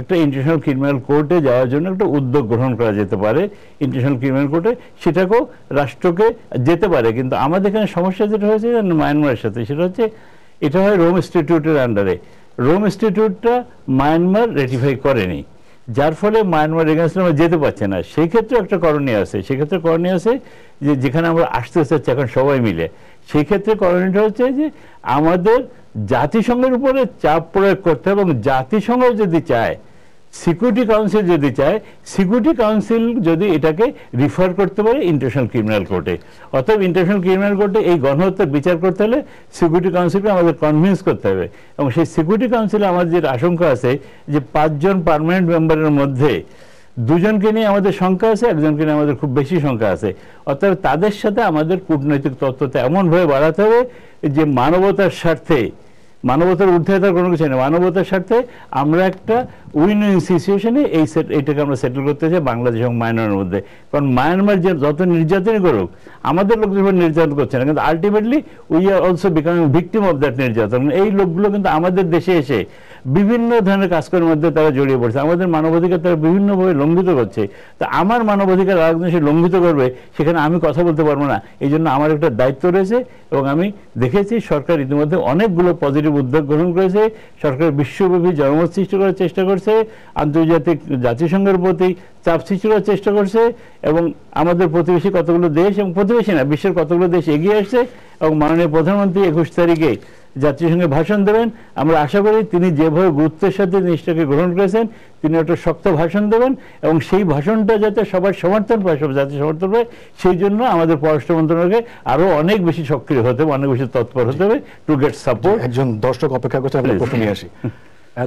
একটা ইন্টারন্যাশনাল ক্রিমিনাল কোর্টে যাওয়ার জন্য একটা উদ্যোগ গ্রহণ করা যেতে পারে ইন্টারন্যাশনাল ক্রিমিনাল কোর্টে সেটাকেও রাষ্ট্রকে যেতে পারে কিন্তু আমাদের এখানে সমস্যা যেটা হয়েছে মায়ানমারের সাথে সেটা হচ্ছে এটা হয় রোম ইনস্টিটিউটের আন্ডারে রোম ইনস্টিটিউটটা মায়ানমার রেটিফাই করেনি যার ফলে মায়ানমার এগেনস্ট আমরা যেতে পারছে না সেই ক্ষেত্রে একটা করণীয় আছে সেক্ষেত্রে করণীয় আছে যে যেখানে আমরা আসতে আসতে এখন সবাই মিলে সেই ক্ষেত্রে করণীয়টা হচ্ছে যে আমাদের জাতিসংঘের উপরে চাপ প্রয়োগ করতে এবং জাতিসংঘ যদি চায় সিকিউরিটি কাউন্সিল যদি চায় সিকিউরিটি কাউন্সিল যদি এটাকে রিফার করতে পারে ইন্টারন্যাশনাল ক্রিমিনাল কোর্টে অর্থাৎ ইন্টারন্যাশনাল ক্রিমিনাল কোর্টে এই গণহত্যার বিচার করতে হলে সিকিউরিটি কাউন্সিলকে আমাদের কনভিন্স করতে হবে এবং সেই সিকিউরিটি কাউন্সিলে আমাদের যে আশঙ্কা আছে যে পাঁচজন পারমানেন্ট মেম্বারের মধ্যে দুজনকে নিয়ে আমাদের সংখ্যা আছে একজনকে নিয়ে আমাদের খুব বেশি সংখ্যা আছে অর্থাৎ তাদের সাথে আমাদের কূটনৈতিক তত্ত্বতা এমনভাবে বাড়াতে হবে যে মানবতার স্বার্থে মানবতার ঊর্ধ্বে তার কোনো কিছু নেই মানবতার স্বার্থে আমরা একটা উইন সিচুয়েশনে এই এটাকে আমরা সেটেল করতে চাই বাংলাদেশ এবং মায়ানমারের মধ্যে কারণ মায়ানমার যে যত নির্যাতনই করুক আমাদের লোকদের নির্যাতন করছে না কিন্তু ultimately we are also becoming victim of that নির্যাতন মানে এই লোকগুলো কিন্তু আমাদের দেশে এসে বিভিন্ন ধরনের কাজকর্মের মধ্যে তারা জড়িয়ে পড়ছে আমাদের মানবাধিকার তারা বিভিন্নভাবে লঙ্ঘিত করছে তো আমার মানবাধিকার একজন সে লঙ্ঘিত করবে সেখানে আমি কথা বলতে পারবো না এই জন্য আমার একটা দায়িত্ব রয়েছে এবং আমি দেখেছি সরকার ইতিমধ্যে অনেকগুলো পজিটিভ উদ্যোগ গ্রহণ করেছে সরকার বিশ্বব্যাপী জনমত সৃষ্টি করার চেষ্টা করছে করছে আন্তর্জাতিক জাতিসংঘের প্রতি চাপ সৃষ্টির চেষ্টা করছে এবং আমাদের প্রতিবেশী কতগুলো দেশ এবং প্রতিবেশী না বিশ্বের কতগুলো দেশ এগিয়ে আসছে এবং মাননীয় প্রধানমন্ত্রী একুশ তারিখে জাতিসংঘে ভাষণ দেবেন আমরা আশা করি তিনি যেভাবে গুরুত্বের সাথে জিনিসটাকে গ্রহণ করেছেন তিনি একটা শক্ত ভাষণ দেবেন এবং সেই ভাষণটা যাতে সবার সমর্থন পায় সব জাতির সমর্থন পায় সেই জন্য আমাদের পররাষ্ট্র মন্ত্রণালয়কে আরও অনেক বেশি সক্রিয় হতে হবে অনেক বেশি তৎপর হতে হবে টু গেট সাপোর্ট একজন দর্শক অপেক্ষা করছে আমরা প্রশ্ন নিয়ে আসি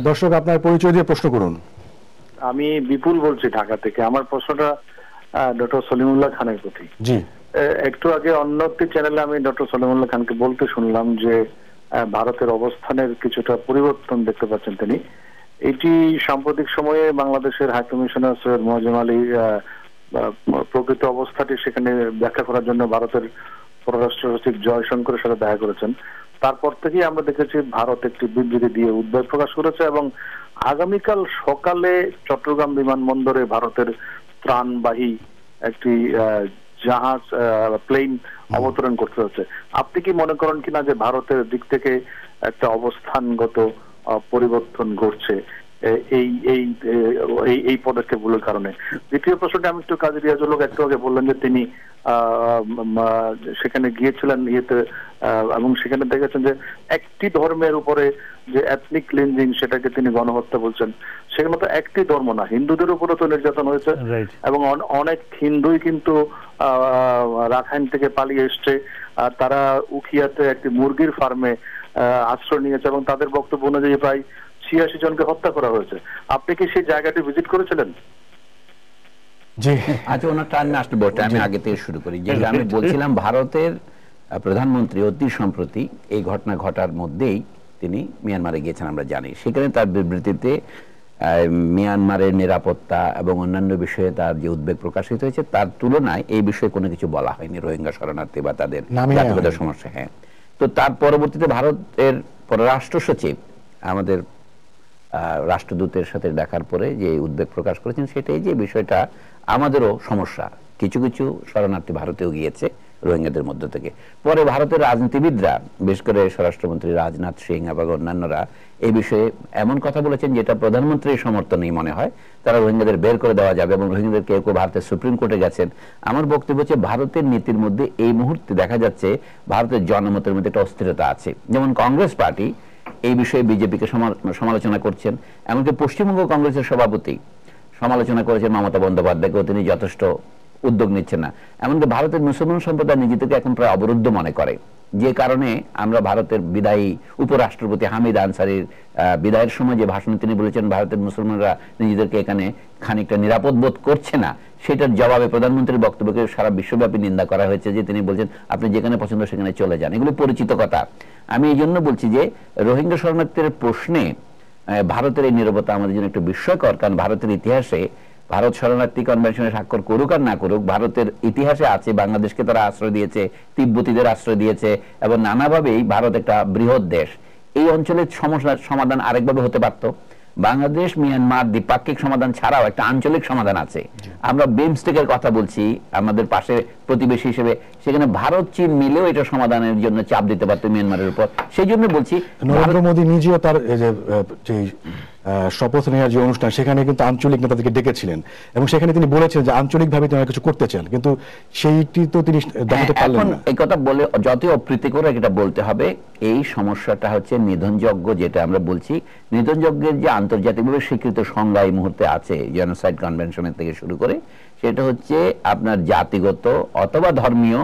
দর্শক আপনার পরিচয় দিয়ে প্রশ্ন করুন
আমি বিপুল বলছি ঢাকা থেকে আমার প্রশ্নটা ডক্টর সলিমুল্লাহ খানের প্রতি জি একটু আগে অন্য একটি চ্যানেলে আমি ডক্টর সলিমুল্লাহ খানকে বলতে শুনলাম যে ভারতের অবস্থানের কিছুটা পরিবর্তন দেখতে পাচ্ছেন তিনি এটি সাম্প্রতিক সময়ে বাংলাদেশের হাই কমিশনার সৈয়দ মোহাজম আলী প্রকৃত অবস্থাটি সেখানে ব্যাখ্যা করার জন্য ভারতের পররাষ্ট্র সচিব জয়শঙ্করের সাথে দেখা করেছেন তারপর থেকেই আমরা দেখেছি ভারত একটি বিবৃতি দিয়ে উদ্বেগ প্রকাশ করেছে এবং আগামীকাল সকালে চট্টগ্রাম বিমানবন্দরে ভারতের ত্রাণবাহী একটি জাহাজ প্লেন অবতরণ করতে হচ্ছে আপনি কি মনে করেন কিনা যে ভারতের দিক থেকে একটা অবস্থানগত পরিবর্তন ঘটছে এই এই এই পদক্ষেপগুলোর কারণে দ্বিতীয় প্রশ্নটা আমি একটু কাজী রিয়াজুল একটু আগে বললেন যে তিনি সেখানে গিয়েছিলেন ইয়েতে এবং সেখানে দেখেছেন যে একটি ধর্মের উপরে যে এথনিক ক্লিনজিং সেটাকে তিনি গণহত্যা বলছেন সেগুলো তো একটি ধর্ম না হিন্দুদের উপরে তো নির্যাতন হয়েছে এবং অনেক হিন্দুই কিন্তু রাখাইন থেকে পালিয়ে এসছে আর তারা উখিয়াতে একটি মুরগির ফার্মে আশ্রয় নিয়েছে এবং তাদের বক্তব্য অনুযায়ী প্রায় ছিয়াশি জনকে হত্যা করা হয়েছে আপনি কি সেই জায়গাটি ভিজিট করেছিলেন
জি আচ্ছা ওনার আমি আগে থেকে শুরু করি যে আমি বলছিলাম ভারতের প্রধানমন্ত্রী অতি সম্প্রতি এই ঘটনা ঘটার মধ্যেই তিনি মিয়ানমারে গিয়েছেন আমরা জানি সেখানে তার বিবৃতিতে মিয়ানমারের নিরাপত্তা এবং অন্যান্য বিষয়ে তার যে উদ্বেগ প্রকাশিত হয়েছে তার তুলনায় এই বিষয়ে কোনো কিছু বলা হয়নি রোহিঙ্গা শরণার্থী বা তাদের জাতিগত সমস্যা হ্যাঁ তো তার পরবর্তীতে ভারতের পররাষ্ট্র সচিব আমাদের রাষ্ট্রদূতের সাথে দেখার পরে যে উদ্বেগ প্রকাশ করেছেন সেটাই যে বিষয়টা আমাদেরও সমস্যা কিছু কিছু শরণার্থী ভারতেও গিয়েছে রোহিঙ্গাদের মধ্য থেকে পরে ভারতের রাজনীতিবিদরা বিশেষ করে স্বরাষ্ট্রমন্ত্রী রাজনাথ সিং এবং অন্যান্যরা এই বিষয়ে এমন কথা বলেছেন যেটা প্রধানমন্ত্রীর সমর্থনেই মনে হয় তারা রোহিঙ্গাদের বের করে দেওয়া যাবে এবং রোহিঙ্গাদের কেউ কেউ ভারতের সুপ্রিম কোর্টে গেছেন আমার বক্তব্য হচ্ছে ভারতের নীতির মধ্যে এই মুহূর্তে দেখা যাচ্ছে ভারতের জনমতের মধ্যে একটা অস্থিরতা আছে যেমন কংগ্রেস পার্টি এই বিষয়ে বিজেপিকে সমালোচনা করছেন এমনকি পশ্চিমবঙ্গ কংগ্রেসের সভাপতি সমালোচনা করেছেন মমতা বন্দ্যোপাধ্যায়কেও তিনি যথেষ্ট উদ্যোগ নিচ্ছেন না এমনকি ভারতের মুসলমান সম্প্রদায় নিজেদেরকে এখন প্রায় অবরুদ্ধ মনে করে যে কারণে আমরা ভারতের বিদায়ী উপরাষ্ট্রপতি হামিদ আনসারির বিদায়ের সময় যে ভাষণে তিনি বলেছেন ভারতের মুসলমানরা নিজেদেরকে এখানে খানিকটা নিরাপদ বোধ করছে না সেটার জবাবে প্রধানমন্ত্রীর বক্তব্যকে সারা বিশ্বব্যাপী নিন্দা করা হয়েছে যে তিনি বলছেন আপনি যেখানে পছন্দ সেখানে চলে যান এগুলো পরিচিত কথা আমি এই জন্য বলছি যে রোহিঙ্গা শরণার্থীর প্রশ্নে ভারতের এই নিরবতা আমাদের জন্য একটু বিস্ময়কর কারণ ভারতের ইতিহাসে ভারত শরণার্থী কনভেনশনে স্বাক্ষর করুক আর না করুক ভারতের ইতিহাসে আছে বাংলাদেশকে তারা আশ্রয় দিয়েছে তিব্বতীদের আশ্রয় দিয়েছে এবং নানাভাবেই ভারত একটা বৃহৎ দেশ এই অঞ্চলের সমস্যার সমাধান আরেকভাবে হতে পারতো বাংলাদেশ মিয়ানমার দ্বিপাক্ষিক সমাধান ছাড়াও একটা আঞ্চলিক সমাধান আছে আমরা বিমস্টেকের কথা বলছি আমাদের পাশে প্রতিবেশী হিসেবে সেখানে ভারত চীন মিলেও এটা সমাধানের জন্য চাপ দিতে পারতো মিয়ানমারের উপর সেই জন্য বলছি নরেন্দ্র
মোদী নিজেও তার শপথ নেওয়ার যে অনুষ্ঠান সেখানে কিন্তু আঞ্চলিক নেতাদেরকে ডেকেছিলেন এবং সেখানে তিনি বলেছেন যে আঞ্চলিকভাবে তিনি কিছু করতে চান কিন্তু সেইটি তো তিনি দেখাতে হ্যাঁ, পারলেন না
এই কথা বলে যতই অপ্রীতিকর এটা বলতে হবে এই সমস্যাটা হচ্ছে নিধনযজ্ঞ যেটা আমরা বলছি নিধনযজ্ঞের যে আন্তর্জাতিকভাবে স্বীকৃত সংজ্ঞা এই মুহূর্তে আছে জেনোসাইড কনভেনশনের থেকে শুরু করে সেটা হচ্ছে আপনার জাতিগত অথবা ধর্মীয়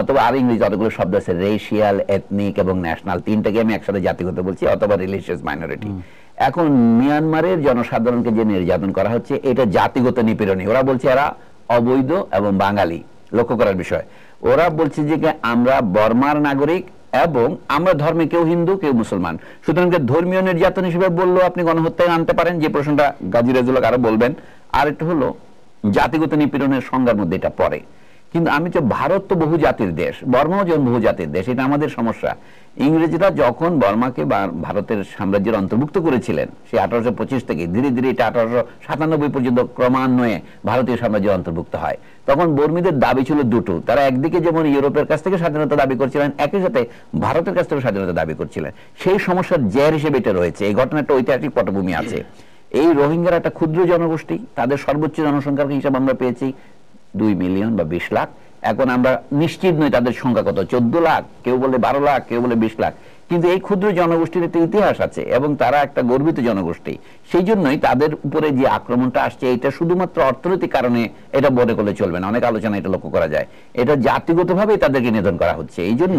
অথবা আর ইংরেজি যতগুলো শব্দ আছে রেশিয়াল এথনিক এবং ন্যাশনাল তিনটাকে আমি একসাথে জাতিগত বলছি অথবা রিলিজিয়াস মাইনরিটি এখন মিয়ানমারের জনসাধারণকে যে নির্যাতন করা হচ্ছে এটা জাতিগত নিপীড়নই ওরা বলছে এরা অবৈধ এবং বাঙালি লক্ষ্য করার বিষয় ওরা বলছে যে আমরা বর্মার নাগরিক এবং আমরা ধর্মে কেউ হিন্দু কেউ মুসলমান সুতরাং ধর্মীয় নির্যাতন হিসেবে বললো আপনি গণহত্যায় আনতে পারেন যে প্রশ্নটা গাজী রাজুলক আরো বলবেন আর একটা হলো জাতিগত নিপীড়নের সংজ্ঞার মধ্যে এটা পড়ে কিন্তু আমি তো ভারত তো বহু জাতির দেশ বর্মাও যেমন বহু জাতির দেশ এটা আমাদের সমস্যা ইংরেজরা যখন বর্মাকে ভারতের সাম্রাজ্যের অন্তর্ভুক্ত করেছিলেন সে আঠারোশো পঁচিশ থেকে ধীরে ধীরে এটা আঠারোশো সাতানব্বই পর্যন্ত ক্রমান্বয়ে ভারতীয় সাম্রাজ্যের অন্তর্ভুক্ত হয় তখন বর্মীদের দাবি ছিল দুটো তারা একদিকে যেমন ইউরোপের কাছ থেকে স্বাধীনতা দাবি করছিলেন একই সাথে ভারতের কাছ থেকে স্বাধীনতা দাবি করছিলেন সেই সমস্যার জ্যার হিসেবে এটা রয়েছে এই ঘটনা একটা ঐতিহাসিক পটভূমি আছে এই রোহিঙ্গারা একটা ক্ষুদ্র জনগোষ্ঠী তাদের সর্বোচ্চ জনসংখ্যার হিসাবে আমরা পেয়েছি দুই মিলিয়ন বা বিশ লাখ এখন আমরা নিশ্চিত নই তাদের সংখ্যা কত চোদ্দ লাখ কেউ বলে বারো লাখ কেউ বলে বিশ লাখ কিন্তু এই ক্ষুদ্র জনগোষ্ঠীর একটা ইতিহাস আছে এবং তারা একটা গর্বিত জনগোষ্ঠী সেই জন্যই তাদের উপরে যে আক্রমণটা আসছে এটা শুধুমাত্র অর্থনৈতিক কারণে এটা মনে করলে চলবে না অনেক আলোচনা এটা লক্ষ্য করা যায় এটা জাতিগতভাবেই তাদেরকে নিধন করা হচ্ছে এই জন্য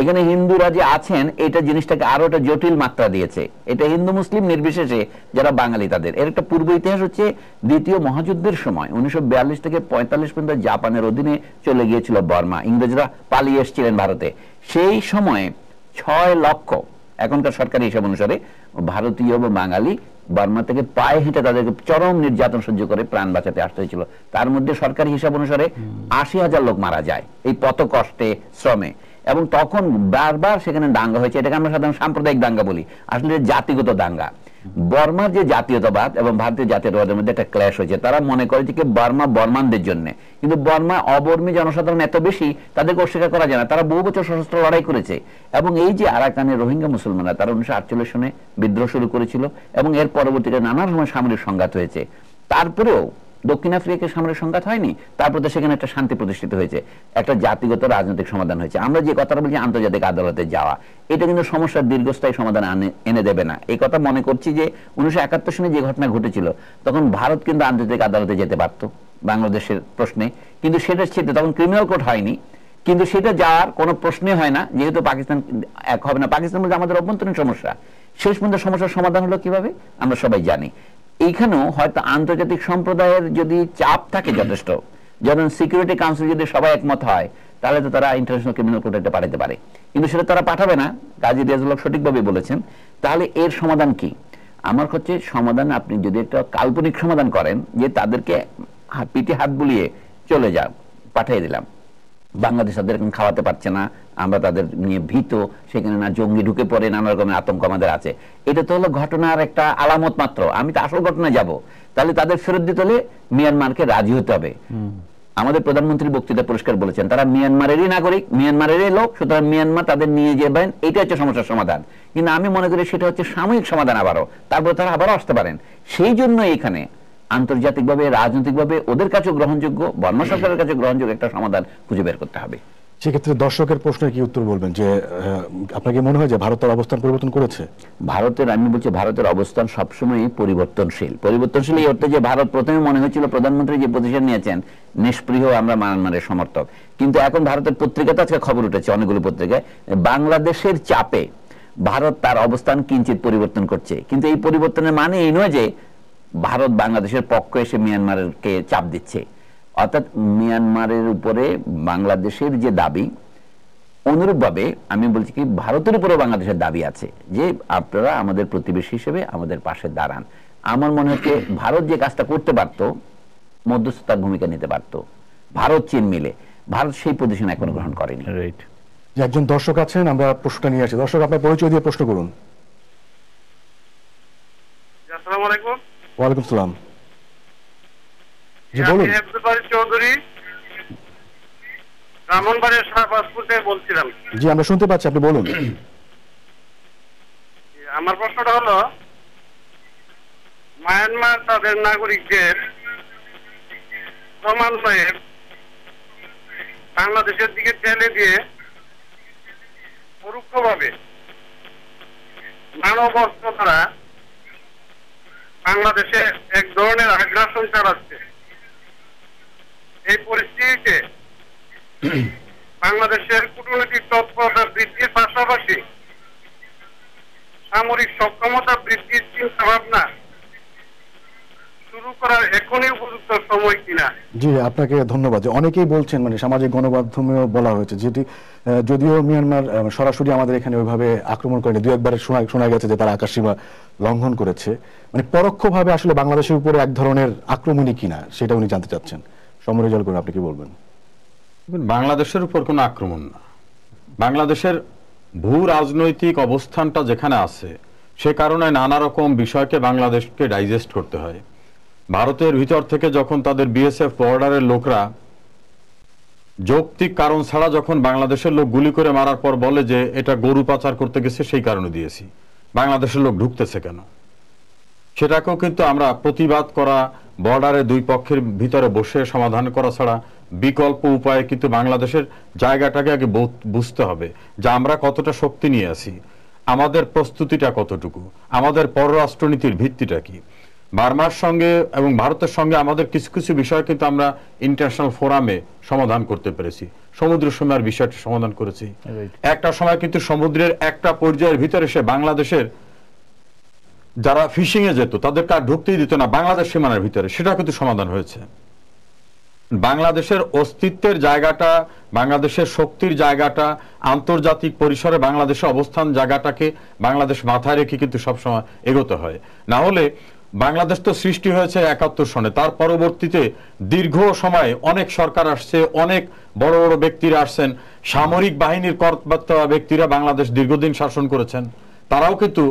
এখানে হিন্দুরা যে আছেন এটা জিনিসটাকে আরো একটা জটিল মাত্রা দিয়েছে এটা হিন্দু মুসলিম নির্বিশেষে যারা বাঙালি তাদের এর একটা পূর্ব ইতিহাস হচ্ছে দ্বিতীয় মহাযুদ্ধের সময় উনিশশো থেকে পঁয়তাল্লিশ পর্যন্ত জাপানের অধীনে চলে গিয়েছিল বর্মা ইংরেজরা পালিয়ে এসছিলেন ভারতে সেই সময়ে ছয় লক্ষ এখনকার সরকারি হিসাব অনুসারে ভারতীয় বা বাঙালি বর্মা থেকে পায়ে হেঁটে তাদেরকে চরম নির্যাতন সহ্য করে প্রাণ বাঁচাতে আসতে হয়েছিল তার মধ্যে সরকারি হিসাব অনুসারে আশি হাজার লোক মারা যায় এই পথ কষ্টে শ্রমে এবং তখন বারবার সেখানে দাঙ্গা হয়েছে এটাকে আমরা সাধারণ সাম্প্রদায়িক দাঙ্গা বলি আসলে জাতিগত দাঙ্গা বর্মার যে জাতীয়তাবাদ এবং ভারতীয় জাতীয়তাবাদের মধ্যে একটা ক্ল্যাশ হয়েছে তারা মনে করে যে বর্মা বর্মানদের জন্য কিন্তু বর্মা অবর্মী জনসাধারণ এত বেশি তাদেরকে অস্বীকার করা যায় না তারা বহু বছর সশস্ত্র লড়াই করেছে এবং এই যে আরাকানের রোহিঙ্গা মুসলমানরা তারা উনিশশো আটচল্লিশ সনে বিদ্রোহ শুরু করেছিল এবং এর পরবর্তীতে নানা সময় সামরিক সংঘাত হয়েছে তারপরেও দক্ষিণ আফ্রিকাকে সামরিক সংঘাত হয়নি তারপর তো সেখানে একটা শান্তি প্রতিষ্ঠিত হয়েছে একটা জাতিগত রাজনৈতিক সমাধান হয়েছে আমরা যে কথাটা বলছি আন্তর্জাতিক আদালতে যাওয়া এটা কিন্তু সমস্যার দীর্ঘস্থায়ী সমাধান এনে দেবে না এই কথা মনে করছি যে উনিশশো একাত্তর সালে যে ঘটনা ঘটেছিল তখন ভারত কিন্তু আন্তর্জাতিক আদালতে যেতে পারত বাংলাদেশের প্রশ্নে কিন্তু সেটা সেটা তখন ক্রিমিনাল কোর্ট হয়নি কিন্তু সেটা যাওয়ার কোনো প্রশ্নে হয় না যেহেতু পাকিস্তান এক হবে না পাকিস্তান বলছে আমাদের অভ্যন্তরীণ সমস্যা শেষ পর্যন্ত সমস্যার সমাধান হলো কিভাবে আমরা সবাই জানি এইখানেও হয়তো আন্তর্জাতিক সম্প্রদায়ের যদি চাপ থাকে যথেষ্ট যেমন সিকিউরিটি কাউন্সিল যদি সবাই একমত হয় তাহলে তো তারা ইন্টারন্যাশনাল ক্রিমিনাল কোর্টে পাঠাতে পারে কিন্তু সেটা তারা পাঠাবে না কাজী রেজুল সঠিকভাবে বলেছেন তাহলে এর সমাধান কি আমার হচ্ছে সমাধান আপনি যদি একটা কাল্পনিক সমাধান করেন যে তাদেরকে পিঠে হাত বুলিয়ে চলে যাও পাঠিয়ে দিলাম বাংলাদেশ তাদের এখন খাওয়াতে পারছে না আমরা তাদের নিয়ে ভীত সেখানে না জঙ্গি ঢুকে পড়ে নানা রকমের আতঙ্ক আমাদের আছে এটা তো হলো ঘটনার একটা আলামত মাত্র আমি তো আসল ঘটনায় যাব তাহলে তাদের ফেরত দিতে হলে মিয়ানমারকে রাজি হতে হবে আমাদের প্রধানমন্ত্রী বক্তৃতা পুরস্কার বলেছেন তারা মিয়ানমারেরই নাগরিক মিয়ানমারেরই লোক সুতরাং মিয়ানমার তাদের নিয়ে যাবেন এটা হচ্ছে সমস্যার সমাধান কিন্তু আমি মনে করি সেটা হচ্ছে সাময়িক সমাধান আবারও তারপরে তারা আবারও আসতে পারেন সেই জন্য এখানে আন্তর্জাতিকভাবে রাজনৈতিকভাবে ওদের কাছে গ্রহণযোগ্য বর্ণ সরকারের কাছে গ্রহণযোগ্য একটা সমাধান খুঁজে বের করতে হবে
সেক্ষেত্রে দর্শকের প্রশ্নের কি উত্তর বলবেন যে আপনাকে মনে হয় যে ভারতের অবস্থান পরিবর্তন করেছে
ভারতের আমি বলছি ভারতের অবস্থান সবসময় পরিবর্তনশীল পরিবর্তনশীল এই অর্থে যে ভারত প্রথমে মনে হয়েছিল প্রধানমন্ত্রী যে পজিশন নিয়েছেন নিষ্প্রিয় আমরা মায়ানমারের সমর্থক কিন্তু এখন ভারতের পত্রিকাতে আজকে খবর উঠেছে অনেকগুলো পত্রিকায় বাংলাদেশের চাপে ভারত তার অবস্থান কিঞ্চিত পরিবর্তন করছে কিন্তু এই পরিবর্তনের মানে এই নয় যে ভারত বাংলাদেশের পক্ষ এসে মিয়ানমারকে চাপ দিচ্ছে অর্থাৎ মিয়ানমারের উপরে বাংলাদেশের যে দাবি অনুরূপভাবে আমি বলছি কি ভারতের উপরে বাংলাদেশের দাবি আছে যে আপনারা আমাদের প্রতিবেশী হিসেবে আমাদের পাশে দাঁড়ান আমার মনে হচ্ছে ভারত যে কাজটা করতে পারত মধ্যস্থতার ভূমিকা নিতে পারত ভারত চীন মিলে ভারত সেই পজিশন এখনো
গ্রহণ করেনি রাইট যে একজন দর্শক আছেন আমরা প্রশ্নটা নিয়ে আসি দর্শক আপনার পরিচয় দিয়ে প্রশ্ন করুন আসসালামু আলাইকুম ওয়া আলাইকুম আসসালাম জি
চৌধুরী আমরা
শুনতে পাচ্ছি আপনি বলুন
আমার প্রশ্নটা হলো মায়ানমার তাদের নাগরিকদের ক্রমান্বয়ে বাংলাদেশের দিকে ঠেলে দিয়ে পরোক্ষভাবে অস্ত্র দ্বারা বাংলাদেশে এক ধরনের আগ্রাসন চালাচ্ছে এই পরিস্থিতিতে বাংলাদেশের কূটনৈতিক তৎপরতা বৃদ্ধির পাশাপাশি সামরিক সক্ষমতা বৃদ্ধির চিন্তা ভাবনা
আপনাকে ধন্যবাদ অনেকেই বলছেন মানে সামাজিক গণমাধ্যমেও বলা হয়েছে যেটি যদিও মিয়ানমার সরাসরি আমাদের এখানে ওইভাবে আক্রমণ করেনি দু একবার শোনা শোনা গেছে যে তারা আকাশসীমা লঙ্ঘন করেছে মানে পরোক্ষভাবে আসলে বাংলাদেশের উপরে এক ধরনের আক্রমণই কিনা সেটা উনি জানতে চাচ্ছেন সমরেজাল করে আপনি কি বলবেন
বাংলাদেশের উপর কোনো আক্রমণ না বাংলাদেশের ভূ রাজনৈতিক অবস্থানটা যেখানে আছে সে কারণে নানা রকম বিষয়কে বাংলাদেশকে ডাইজেস্ট করতে হয় ভারতের ভিতর থেকে যখন তাদের বিএসএফ বর্ডারের লোকরা যৌক্তিক কারণ ছাড়া যখন বাংলাদেশের লোক গুলি করে মারার পর বলে যে এটা গরু পাচার করতে গেছে সেই কারণে দিয়েছি বাংলাদেশের লোক ঢুকতেছে কেন সেটাকেও কিন্তু আমরা প্রতিবাদ করা বর্ডারে দুই পক্ষের ভিতরে বসে সমাধান করা ছাড়া বিকল্প উপায়ে কিন্তু বাংলাদেশের জায়গাটাকে আগে বুঝতে হবে যে আমরা কতটা শক্তি নিয়ে আসি আমাদের প্রস্তুতিটা কতটুকু আমাদের পররাষ্ট্রনীতির ভিত্তিটা কি বার্মার সঙ্গে এবং ভারতের সঙ্গে আমাদের কিছু কিছু বিষয় কিন্তু আমরা ইন্টারন্যাশনাল ফোরামে সমাধান করতে পেরেছি সমুদ্র সময়ের বিষয়টি সমাধান করেছি একটা সময় কিন্তু সমুদ্রের একটা পর্যায়ের ভিতরে সে বাংলাদেশের যারা ফিশিং এ যেত তাদেরকে আর ঢুকতেই দিত না বাংলাদেশ সীমানার ভিতরে সেটা কিন্তু সমাধান হয়েছে বাংলাদেশের অস্তিত্বের জায়গাটা বাংলাদেশের শক্তির জায়গাটা আন্তর্জাতিক পরিসরে বাংলাদেশের অবস্থান জায়গাটাকে বাংলাদেশ মাথায় রেখে কিন্তু সবসময় এগোতে হয় না হলে বাংলাদেশ তো সৃষ্টি হয়েছে একাত্তর সনে তার পরবর্তীতে দীর্ঘ সময়ে অনেক সরকার আসছে অনেক বড় বড় ব্যক্তিরা আসছেন সামরিক বাহিনীর কর্তব্য ব্যক্তিরা বাংলাদেশ দীর্ঘদিন শাসন করেছেন তারাও কিন্তু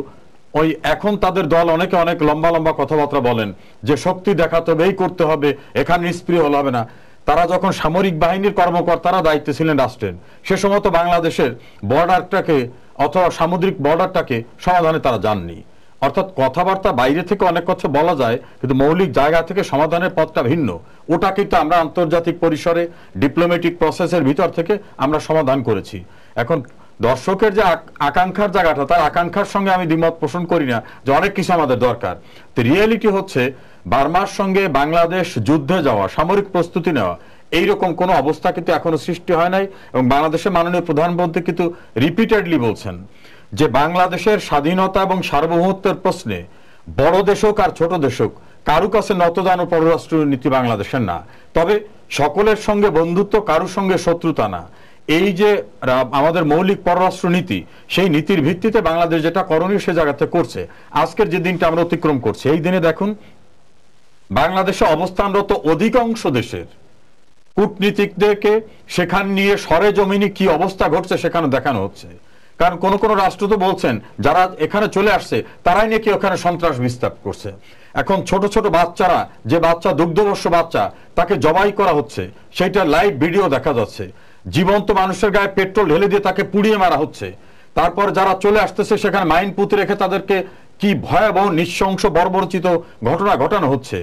ওই এখন তাদের দল অনেকে অনেক লম্বা লম্বা কথাবার্তা বলেন যে শক্তি দেখাতে হবে এই করতে হবে এখানে নিষ্প্রিয় হলে হবে না তারা যখন সামরিক বাহিনীর কর্মকর্তারা দায়িত্বে ছিলেন রাষ্ট্রের সে সময় তো বাংলাদেশের বর্ডারটাকে অথবা সামুদ্রিক বর্ডারটাকে সমাধানে তারা যাননি অর্থাৎ কথাবার্তা বাইরে থেকে অনেক কথা বলা যায় কিন্তু মৌলিক জায়গা থেকে সমাধানের পথটা ভিন্ন ওটা কিন্তু আমরা আন্তর্জাতিক পরিসরে ডিপ্লোম্যাটিক প্রসেসের ভিতর থেকে আমরা সমাধান করেছি এখন দর্শকের যে আকাঙ্ক্ষার জায়গাটা তার আকাঙ্ক্ষার সঙ্গে আমি দ্বিমত পোষণ করি না যে অনেক কিছু আমাদের দরকার তো রিয়েলিটি হচ্ছে বার্মার সঙ্গে বাংলাদেশ যুদ্ধে যাওয়া সামরিক প্রস্তুতি নেওয়া এইরকম কোনো অবস্থা কিন্তু এখনো সৃষ্টি হয় নাই এবং বাংলাদেশের মাননীয় প্রধানমন্ত্রী কিন্তু রিপিটেডলি বলছেন যে বাংলাদেশের স্বাধীনতা এবং সার্বভৌমত্বের প্রশ্নে বড় দেশ হোক আর ছোট দেশ হোক কারো কাছে নতদান ও পররাষ্ট্র নীতি বাংলাদেশের না তবে সকলের সঙ্গে বন্ধুত্ব কারোর সঙ্গে শত্রুতা না এই যে আমাদের মৌলিক পররাষ্ট্র নীতি সেই নীতির ভিত্তিতে বাংলাদেশ যেটা করণীয় সে জায়গাতে করছে আজকের যে দিনটা আমরা অতিক্রম করছি এই দিনে দেখুন বাংলাদেশে অবস্থানরত অধিকাংশ দেশের কূটনীতিকদেরকে সেখান নিয়ে সরেজমিনি কি অবস্থা ঘটছে সেখানে দেখানো হচ্ছে কারণ কোন কোন রাষ্ট্র তো বলছেন যারা এখানে চলে আসছে তারাই নাকি ওখানে সন্ত্রাস বিস্তার করছে এখন ছোট ছোট বাচ্চারা যে বাচ্চা দুগ্ধবর্ষ বাচ্চা তাকে জবাই করা হচ্ছে সেইটা লাইভ ভিডিও দেখা যাচ্ছে জীবন্ত মানুষের গায়ে পেট্রোল ঢেলে দিয়ে তাকে পুড়িয়ে মারা হচ্ছে তারপর যারা চলে আসতেছে সেখানে মাইন পুঁতে রেখে তাদেরকে কি ভয়াবহ নিঃশংস বর্বরচিত ঘটনা ঘটানো হচ্ছে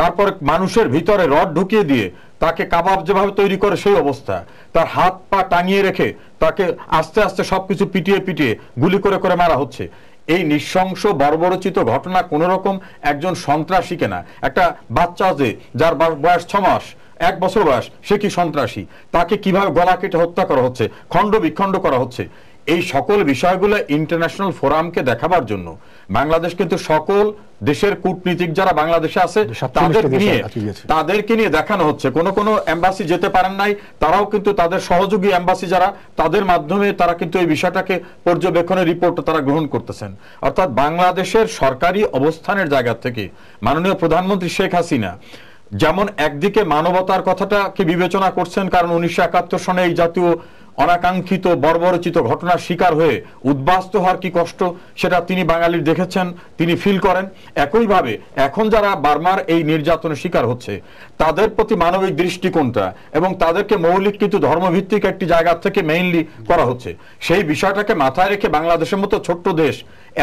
তারপর মানুষের ভিতরে রড ঢুকিয়ে দিয়ে তাকে কাবাব যেভাবে তৈরি করে সেই অবস্থা তার হাত পা টাঙিয়ে রেখে তাকে আস্তে আস্তে সবকিছু পিটিয়ে পিটিয়ে গুলি করে করে মারা হচ্ছে এই নিঃশংস বর্বরচিত ঘটনা কোনো রকম একজন সন্ত্রাসীকে না একটা বাচ্চা যে যার বয়স ছ মাস এক বছর বয়স সে কি সন্ত্রাসী তাকে কিভাবে গলা কেটে হত্যা করা হচ্ছে খণ্ড বিখণ্ড করা হচ্ছে এই সকল বিষয়গুলো ইন্টারন্যাশনাল ফোরামকে দেখাবার জন্য বাংলাদেশ কিন্তু সকল দেশের কূটনীতিক যারা বাংলাদেশে আছে তাদের নিয়ে তাদেরকে নিয়ে দেখানো হচ্ছে কোন কোন এম্বাসি যেতে পারেন নাই তারাও কিন্তু তাদের সহযোগী এম্বাসি যারা তাদের মাধ্যমে তারা কিন্তু এই বিষয়টাকে পর্যবেক্ষণের রিপোর্ট তারা গ্রহণ করতেছেন অর্থাৎ বাংলাদেশের সরকারি অবস্থানের জায়গা থেকে মাননীয় প্রধানমন্ত্রী শেখ হাসিনা যেমন একদিকে মানবতার কথাটাকে বিবেচনা করছেন কারণ উনিশশো একাত্তর সনে এই জাতীয় অনাকাঙ্ক্ষিত বর্বরচিত ঘটনার শিকার হয়ে উদ্বাস্ত হওয়ার কি কষ্ট সেটা তিনি বাঙালির দেখেছেন তিনি ফিল করেন একইভাবে এখন যারা বার্মার এই নির্যাতনের শিকার হচ্ছে তাদের প্রতি মানবিক দৃষ্টিকোণটা এবং তাদেরকে মৌলিক কিন্তু ধর্মভিত্তিক একটি জায়গা থেকে মেইনলি করা হচ্ছে সেই বিষয়টাকে মাথায় রেখে বাংলাদেশের মতো ছোট্ট দেশ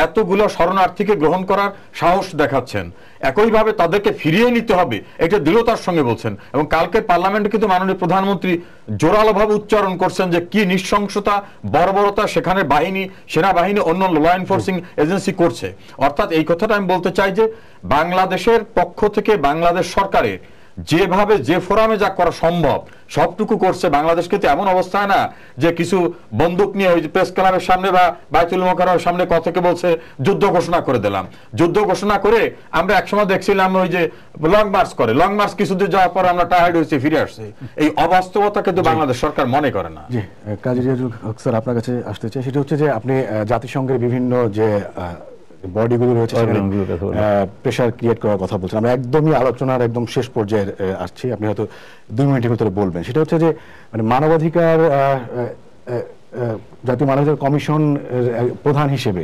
এতগুলো শরণার্থীকে গ্রহণ করার সাহস দেখাচ্ছেন একইভাবে তাদেরকে ফিরিয়ে নিতে হবে এটা দৃঢ়তার সঙ্গে বলছেন এবং কালকে পার্লামেন্টে কিন্তু মাননীয় প্রধানমন্ত্রী জোরালোভাবে উচ্চারণ করছেন যে কি নৃশংসতা বর্বরতা সেখানে বাহিনী সেনাবাহিনী অন্য ল এনফোর্সিং এজেন্সি করছে অর্থাৎ এই কথাটা আমি বলতে চাই যে বাংলাদেশের পক্ষ থেকে বাংলাদেশ সরকারের যেভাবে যে ফোরামে যা করা সম্ভব সবটুকু করছে বাংলাদেশ কিন্তু এমন অবস্থায় না যে কিছু বন্দুক নিয়ে ওই প্রেস ক্লাবের সামনে বা বায়তুল মোকারের সামনে কথাকে বলছে যুদ্ধ ঘোষণা করে দিলাম যুদ্ধ ঘোষণা করে আমরা একসময় দেখছিলাম ওই যে লং মার্চ করে লং মার্চ কিছুদিন যাওয়ার পর আমরা টায়ার্ড হয়েছি ফিরে আসছি এই অবাস্তবতা কিন্তু বাংলাদেশ সরকার মনে করে না জি
কাজী আপনার কাছে আসতে চাই সেটা হচ্ছে যে আপনি জাতিসংঘের বিভিন্ন যে বডিগুলো রয়েছে প্রেশার ক্রিয়েট করার কথা বলছেন আমরা একদমই আলোচনার একদম শেষ পর্যায়ে আসছি আপনি হয়তো দুই মিনিটের ভিতরে বলবেন সেটা হচ্ছে যে মানে মানবাধিকার জাতীয় মানবাধিকার কমিশন প্রধান হিসেবে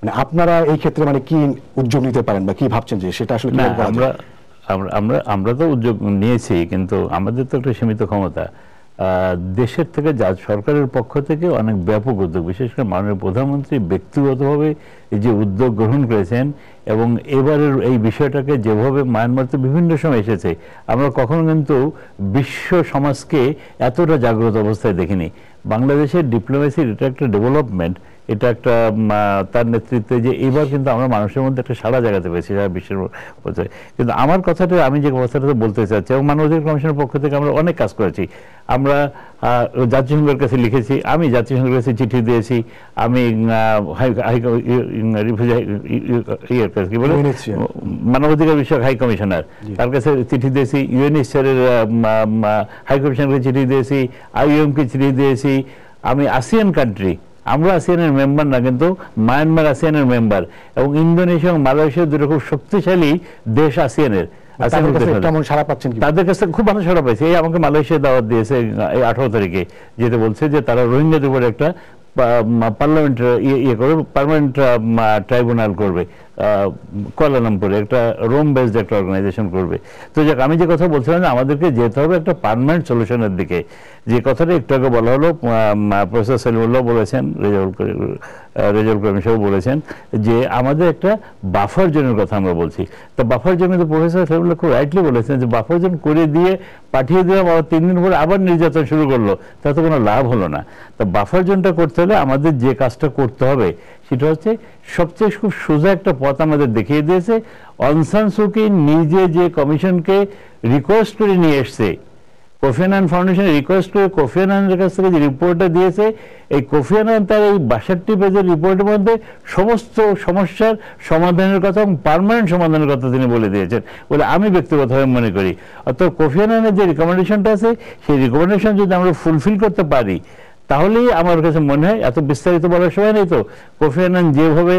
মানে আপনারা
এই ক্ষেত্রে মানে কি উদ্যোগ নিতে পারেন বা কি ভাবছেন যে সেটা আসলে আমরা আমরা আমরা তো উদ্যোগ নিয়েছি কিন্তু আমাদের তো একটা সীমিত ক্ষমতা দেশের থেকে যা সরকারের পক্ষ থেকে অনেক ব্যাপক উদ্যোগ বিশেষ করে মাননীয় প্রধানমন্ত্রী ব্যক্তিগতভাবে যে উদ্যোগ গ্রহণ করেছেন এবং এবারের এই বিষয়টাকে যেভাবে মায়ানমারতে বিভিন্ন সময় এসেছে আমরা কখনো কিন্তু বিশ্ব সমাজকে এতটা জাগ্রত অবস্থায় দেখিনি বাংলাদেশের ডিপ্লোমেসির এটা একটা ডেভেলপমেন্ট এটা একটা তার নেতৃত্বে যে এবার কিন্তু আমরা মানুষের মধ্যে একটা সারা জায়গাতে পেয়েছি সারা বিশ্বের কিন্তু আমার কথাটা আমি যে কথাটা বলতে চাচ্ছি এবং মানব অধিকার কমিশনের পক্ষ থেকে আমরা অনেক কাজ করেছি আমরা জাতিসংঘের কাছে লিখেছি আমি জাতিসংঘের কাছে চিঠি দিয়েছি আমি মানবাধিকার বিষয়ক হাই কমিশনার তার কাছে চিঠি দিয়েছি ইউএনএসআরের হাই কমিশনারকে চিঠি দিয়েছি আইএমকে চিঠি দিয়েছি আমি আসিয়ান কান্ট্রি আমরা আসিয়ানের মেম্বার না কিন্তু মায়ানমার আসিয়ানের মেম্বার এবং ইন্দোনেশিয়া এবং মালয়েশিয়া দুটো খুব শক্তিশালী দেশ আসিয়ানের তাদের কাছে খুব ভালো সাড়া পাইছে এই আমাকে মালয়েশিয়া দাওয়াত দিয়েছে এই আঠারো তারিখে যেতে বলছে যে তারা রোহিঙ্গাদের উপরে একটা পার্লামেন্ট ইয়ে, ইয়ে করবে পার্মানেন্ট ট্রাইব্যুনাল করবে কোয়ালালামপুরে একটা রোম বেসড একটা অর্গানাইজেশন করবে তো যাক আমি যে কথা বলছিলাম আমাদেরকে যেতে হবে একটা পারমানেন্ট সলিউশনের দিকে যে কথাটা একটু আগে বলা হলো প্রফেসর সেলিমুল্লাহ বলেছেন রেজাউল রেজাউল করিম সাহেব বলেছেন যে আমাদের একটা বাফার জোনের কথা আমরা বলছি তো বাফার জোনে তো প্রফেসর সেলিমুল্লাহ খুব রাইটলি বলেছেন যে বাফার জোন করে দিয়ে পাঠিয়ে দিলাম আবার তিন দিন পরে আবার নির্যাতন শুরু করলো তাতে কোনো লাভ হলো না তা বাফার জোনটা করতে হলে আমাদের যে কাজটা করতে হবে সেটা হচ্ছে সবচেয়ে খুব সোজা একটা পথ আমাদের দেখিয়ে দিয়েছে অনসান সুকি নিজে যে কমিশনকে রিকোয়েস্ট করে নিয়ে এসছে কোফিয়ান ফাউন্ডেশনে রিকোয়েস্ট করে কোফিয়ানের কাছ থেকে যে রিপোর্টটা দিয়েছে এই কোফিয়ান তার এই বাষট্টি পেজের রিপোর্টের মধ্যে সমস্ত সমস্যার সমাধানের কথা এবং পারমানেন্ট সমাধানের কথা তিনি বলে দিয়েছেন বলে আমি ব্যক্তিগতভাবে মনে করি অর্থাৎ কোফিয়ানানের যে রিকমেন্ডেশনটা আছে সেই রিকমেন্ডেশন যদি আমরা ফুলফিল করতে পারি তাহলেই আমার কাছে মনে হয় এত বিস্তারিত বলার সময় নেই তো কোফি আনান যেভাবে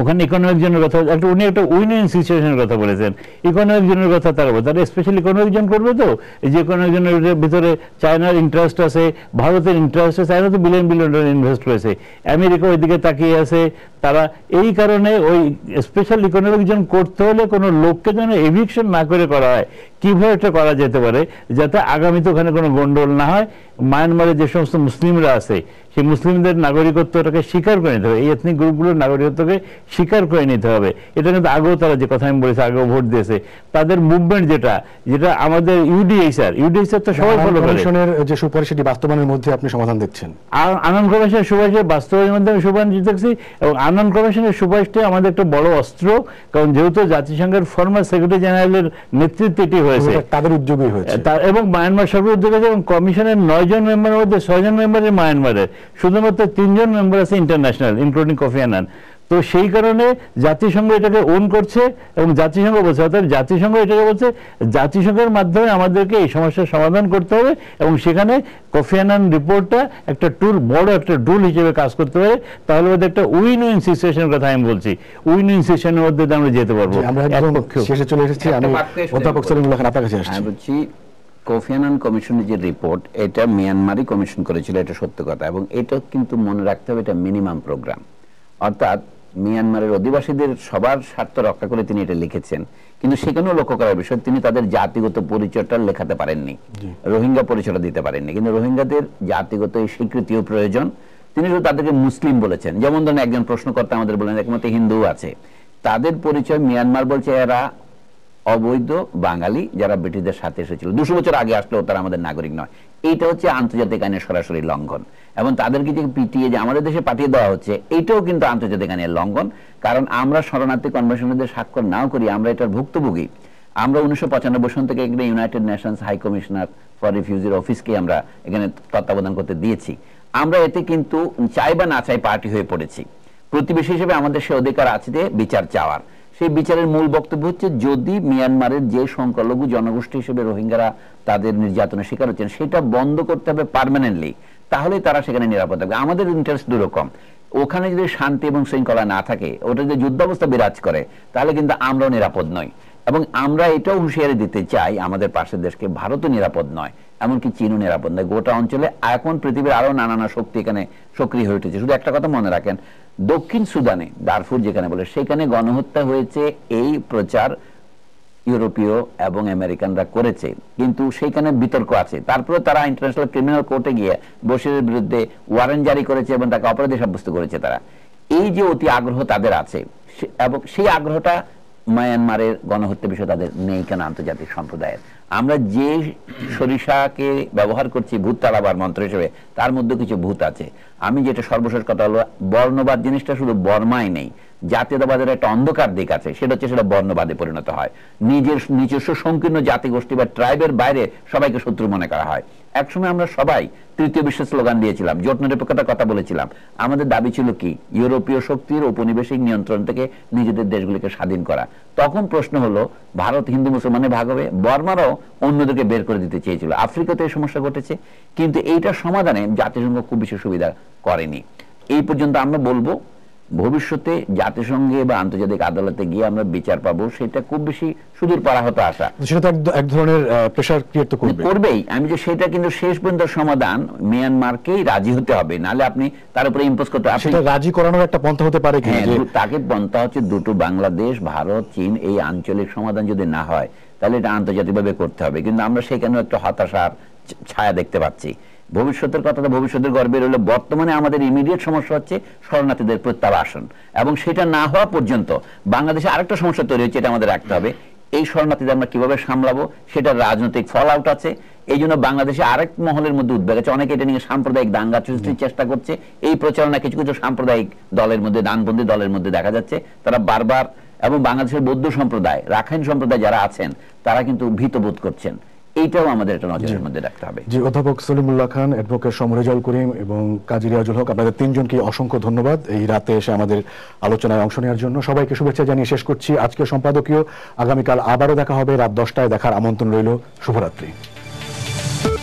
ওখানে ইকোনমিক জোনের কথা একটা উনি একটা উইন উইন সিচুয়েশনের কথা বলেছেন ইকোনমিক জোনের কথা তারা বলে তারা স্পেশালি ইকোনমিক জোন করবে তো যে ইকোনমিক জোনের ভিতরে চায়নার ইন্টারেস্ট আছে ভারতের ইন্টারেস্ট আছে চায়না তো বিলিয়ন বিলিয়ন ডলার ইনভেস্ট রয়েছে আমেরিকা ওইদিকে তাকিয়ে আছে তারা এই কারণে ওই স্পেশাল ইকোনমিক জোন করতে হলে কোনো লোককে যেন এভিকশন না করে করা হয় কীভাবে এটা করা যেতে পারে যাতে আগামীতে ওখানে কোনো গন্ডোল না হয় মায়ানমারে যে সমস্ত মুসলিমরা আছে সেই মুসলিমদের নাগরিকত্বটাকে স্বীকার করে নিতে হবে এই এথনিক গ্রুপগুলোর নাগরিকত্বকে স্বীকার করে নিতে হবে এটা কিন্তু আগেও তারা যে কথা আমি বলেছি আগেও ভোট দিয়েছে তাদের মুভমেন্ট যেটা যেটা আমাদের ইউডিএসআর ইউডিএসআর তো সবাই ফলো করে
যে সুপারিশ সেটি বাস্তবায়নের মধ্যে আপনি সমাধান দেখছেন
আর আনন্দ কমিশনের সুপারিশের বাস্তবায়নের মধ্যে আমি সুপারিশ দেখছি এবং আনন কমিশনের সুপারিশটাই আমাদের একটা বড় অস্ত্র কারণ যেহেতু জাতিসংঘের ফর্মার সেক্রেটারি জেনারেলের নেতৃত্বে এটি হয়েছে তাদের উদ্যোগে হয়েছে এবং মায়ানমার সরকার উদ্যোগ আছে এবং কমিশনের নয়জন মেম্বারের মধ্যে ছয়জন মেম্বারের মায়ানমারের শুধুমাত্র তিনজন মেম্বার আছে ইন্টারন্যাশনাল ইনক্লুডিং কফি আনান তো সেই কারণে জাতিসংঘ এটাকে ওন করছে এবং জাতিসংঘ বলছে অর্থাৎ জাতিসংঘ এটাকে বলছে জাতিসংঘের মাধ্যমে আমাদেরকে এই সমস্যার সমাধান করতে হবে এবং সেখানে কফিয়ানান রিপোর্টটা একটা টুল বড় একটা টুল হিসেবে কাজ করতে পারে তাহলে ওদের একটা উইন উইন সিচুয়েশনের কথা আমি বলছি উইন উইন সিচুয়েশনের মধ্যে আমরা যেতে পারবো শেষে চলে এসেছি অধ্যাপক সলিমুল্লাহ আপনার কাছে আসছি হ্যাঁ,
বলছি কোফিয়ানান কমিশনের যে রিপোর্ট এটা মিয়ানমারই কমিশন করেছিল এটা সত্য কথা এবং এটা কিন্তু মনে রাখতে হবে এটা মিনিমাম প্রোগ্রাম অর্থাৎ মিয়ানমারের অধিবাসীদের সবার স্বার্থ রক্ষা করে তিনি এটা লিখেছেন কিন্তু সেখানেও লক্ষ্য করার বিষয় তিনি তাদের জাতিগত পরিচয়টা লেখাতে পারেননি রোহিঙ্গা পরিচয়টা দিতে পারেননি কিন্তু রোহিঙ্গাদের জাতিগত এই স্বীকৃতিও প্রয়োজন তিনি তো তাদেরকে মুসলিম বলেছেন যেমন ধরেন একজন প্রশ্নকর্তা আমাদের বলেন একমত হিন্দু আছে তাদের পরিচয় মিয়ানমার বলছে এরা অবৈধ বাঙালি যারা ব্রিটিশদের সাথে এসেছিল দুশো বছর আগে আসলেও তারা আমাদের নাগরিক নয় এইটা হচ্ছে আন্তর্জাতিক আইনের সরাসরি লঙ্ঘন এবং তাদেরকে যে পিটিয়ে যে আমাদের দেশে পাঠিয়ে দেওয়া হচ্ছে এইটাও কিন্তু আন্তর্জাতিক আইনের লঙ্ঘন কারণ আমরা শরণার্থী কনভেনশনে স্বাক্ষর নাও করি আমরা এটার ভুক্তভোগী আমরা উনিশশো পঁচানব্বই সন থেকে এখানে United Nations High Commissioner for রিফিউজির অফিসকে আমরা এখানে তত্ত্বাবধান করতে দিয়েছি আমরা এতে কিন্তু চাই বা না চাই পার্টি হয়ে পড়েছি প্রতিবেশী হিসেবে আমাদের সে অধিকার আছে যে বিচার চাওয়ার সেই বিচারের মূল বক্তব্য হচ্ছে যদি মিয়ানমারের যে সংখ্যালঘু জনগোষ্ঠী হিসেবে রোহিঙ্গারা তাদের নির্যাতনের শিকার হচ্ছেন সেটা বন্ধ করতে হবে পারমানেন্টলি তাহলে তারা সেখানে নিরাপদ থাকবে আমাদের ইন্টারেস্ট দুরকম ওখানে যদি শান্তি এবং শৃঙ্খলা না থাকে ওটা যদি যুদ্ধাবস্থা বিরাজ করে তাহলে কিন্তু আমরাও নিরাপদ নই এবং আমরা এটাও হুঁশিয়ারি দিতে চাই আমাদের পাশের দেশকে ভারতও নিরাপদ নয় এমনকি চীনও নিরাপদ নয় গোটা অঞ্চলে এখন পৃথিবীর আরও নানা শক্তি এখানে সক্রিয় হয়ে উঠেছে শুধু একটা কথা মনে রাখেন দক্ষিণ সুদানে দারফুর যেখানে বলে সেখানে গণহত্যা হয়েছে এই প্রচার ইউরোপীয় এবং আমেরিকানরা করেছে কিন্তু সেইখানে বিতর্ক আছে তারপরে তারা ইন্টারন্যাশনাল ক্রিমিনাল কোর্টে গিয়ে বসিরের বিরুদ্ধে ওয়ারেন্ট জারি করেছে এবং তাকে অপরাধী সাব্যস্ত করেছে তারা এই যে অতি আগ্রহ তাদের আছে এবং সেই আগ্রহটা মায়ানমারের গণহত্যা বিষয়ে তাদের নেই কেন আন্তর্জাতিক সম্প্রদায়ের আমরা যে সরিষাকে ব্যবহার করছি ভূত তালাবার মন্ত্র হিসেবে তার মধ্যে কিছু ভূত আছে আমি যেটা সর্বশেষ কথা হলো বর্ণবাদ জিনিসটা শুধু বর্মায় নেই জাতীয়তাবাদের একটা অন্ধকার দিক আছে সেটা হচ্ছে সেটা বর্ণবাদে পরিণত হয় নিজের নিজস্ব সংকীর্ণ জাতিগোষ্ঠী বা ট্রাইবের বাইরে সবাইকে শত্রু মনে করা হয় একসময় আমরা সবাই তৃতীয় বিশ্ব স্লোগান দিয়েছিলাম জোট নিরপেক্ষতার কথা বলেছিলাম আমাদের দাবি ছিল কি ইউরোপীয় শক্তির ঔপনিবেশিক নিয়ন্ত্রণ থেকে নিজেদের দেশগুলিকে স্বাধীন করা তখন প্রশ্ন হলো ভারত হিন্দু মুসলমানের ভাগ হবে বর্মারও অন্যদেরকে বের করে দিতে চেয়েছিল আফ্রিকাতে এই সমস্যা ঘটেছে কিন্তু এইটা সমাধানে জাতিসংঘ খুব বেশি সুবিধা করেনি এই পর্যন্ত আমরা বলবো ভবিষ্যতে জাতিসংঘে বা আন্তর্জাতিক আদালতে গিয়ে আমরা বিচার পাবো সেটা খুব বেশি সুদূর পারা হতো আসা
সেটা এক ধরনের প্রেশার ক্রিয়েট তো মানে করবেই
আমি যে সেটা কিন্তু শেষ পর্যন্ত সমাধান মিয়ানমারকেই রাজি হতে হবে নালে আপনি তার উপরে ইম্পোজ করতে আপনি
রাজি করানোর একটা পন্থা
হতে পারে কি হ্যাঁ, তাকে পন্থা হচ্ছে দুটো বাংলাদেশ ভারত চীন এই আঞ্চলিক সমাধান যদি না হয় তাহলে এটা আন্তর্জাতিকভাবে করতে হবে কিন্তু আমরা সেখানেও একটা হতাশার ছায়া দেখতে পাচ্ছি ভবিষ্যতের কথা তো ভবিষ্যতের গর্বে রইল বর্তমানে আমাদের ইমিডিয়েট সমস্যা হচ্ছে শরণার্থীদের প্রত্যাবাসন এবং সেটা না হওয়া পর্যন্ত বাংলাদেশে আরেকটা সমস্যা তৈরি হচ্ছে এটা আমাদের রাখতে হবে এই শরণার্থীদের আমরা কিভাবে সামলাবো সেটার রাজনৈতিক ফল আউট আছে এই জন্য বাংলাদেশে আরেক মহলের মধ্যে উদ্বেগ আছে অনেকে এটা নিয়ে সাম্প্রদায়িক দাঙ্গা সৃষ্টির চেষ্টা করছে এই প্রচারণা কিছু কিছু সাম্প্রদায়িক দলের মধ্যে দানবন্দি দলের মধ্যে দেখা যাচ্ছে তারা বারবার এবং বাংলাদেশের বৌদ্ধ সম্প্রদায় রাখাইন সম্প্রদায় যারা আছেন তারা কিন্তু ভীত বোধ করছেন এইটাও আমাদের একটা নজরের মধ্যে রাখতে হবে
জি অধ্যাপক সলিমুল্লাহ খান অ্যাডভোকেট সমরেজল করিম এবং কাজী রিয়াজুল হক আপনাদের তিনজনকে অসংখ্য ধন্যবাদ এই রাতে এসে আমাদের আলোচনায় অংশ নেওয়ার জন্য সবাইকে শুভেচ্ছা জানিয়ে শেষ করছি আজকে সম্পাদকীয় আগামীকাল আবারও দেখা হবে রাত দশটায় দেখার আমন্ত্রণ রইল শুভরাত্রি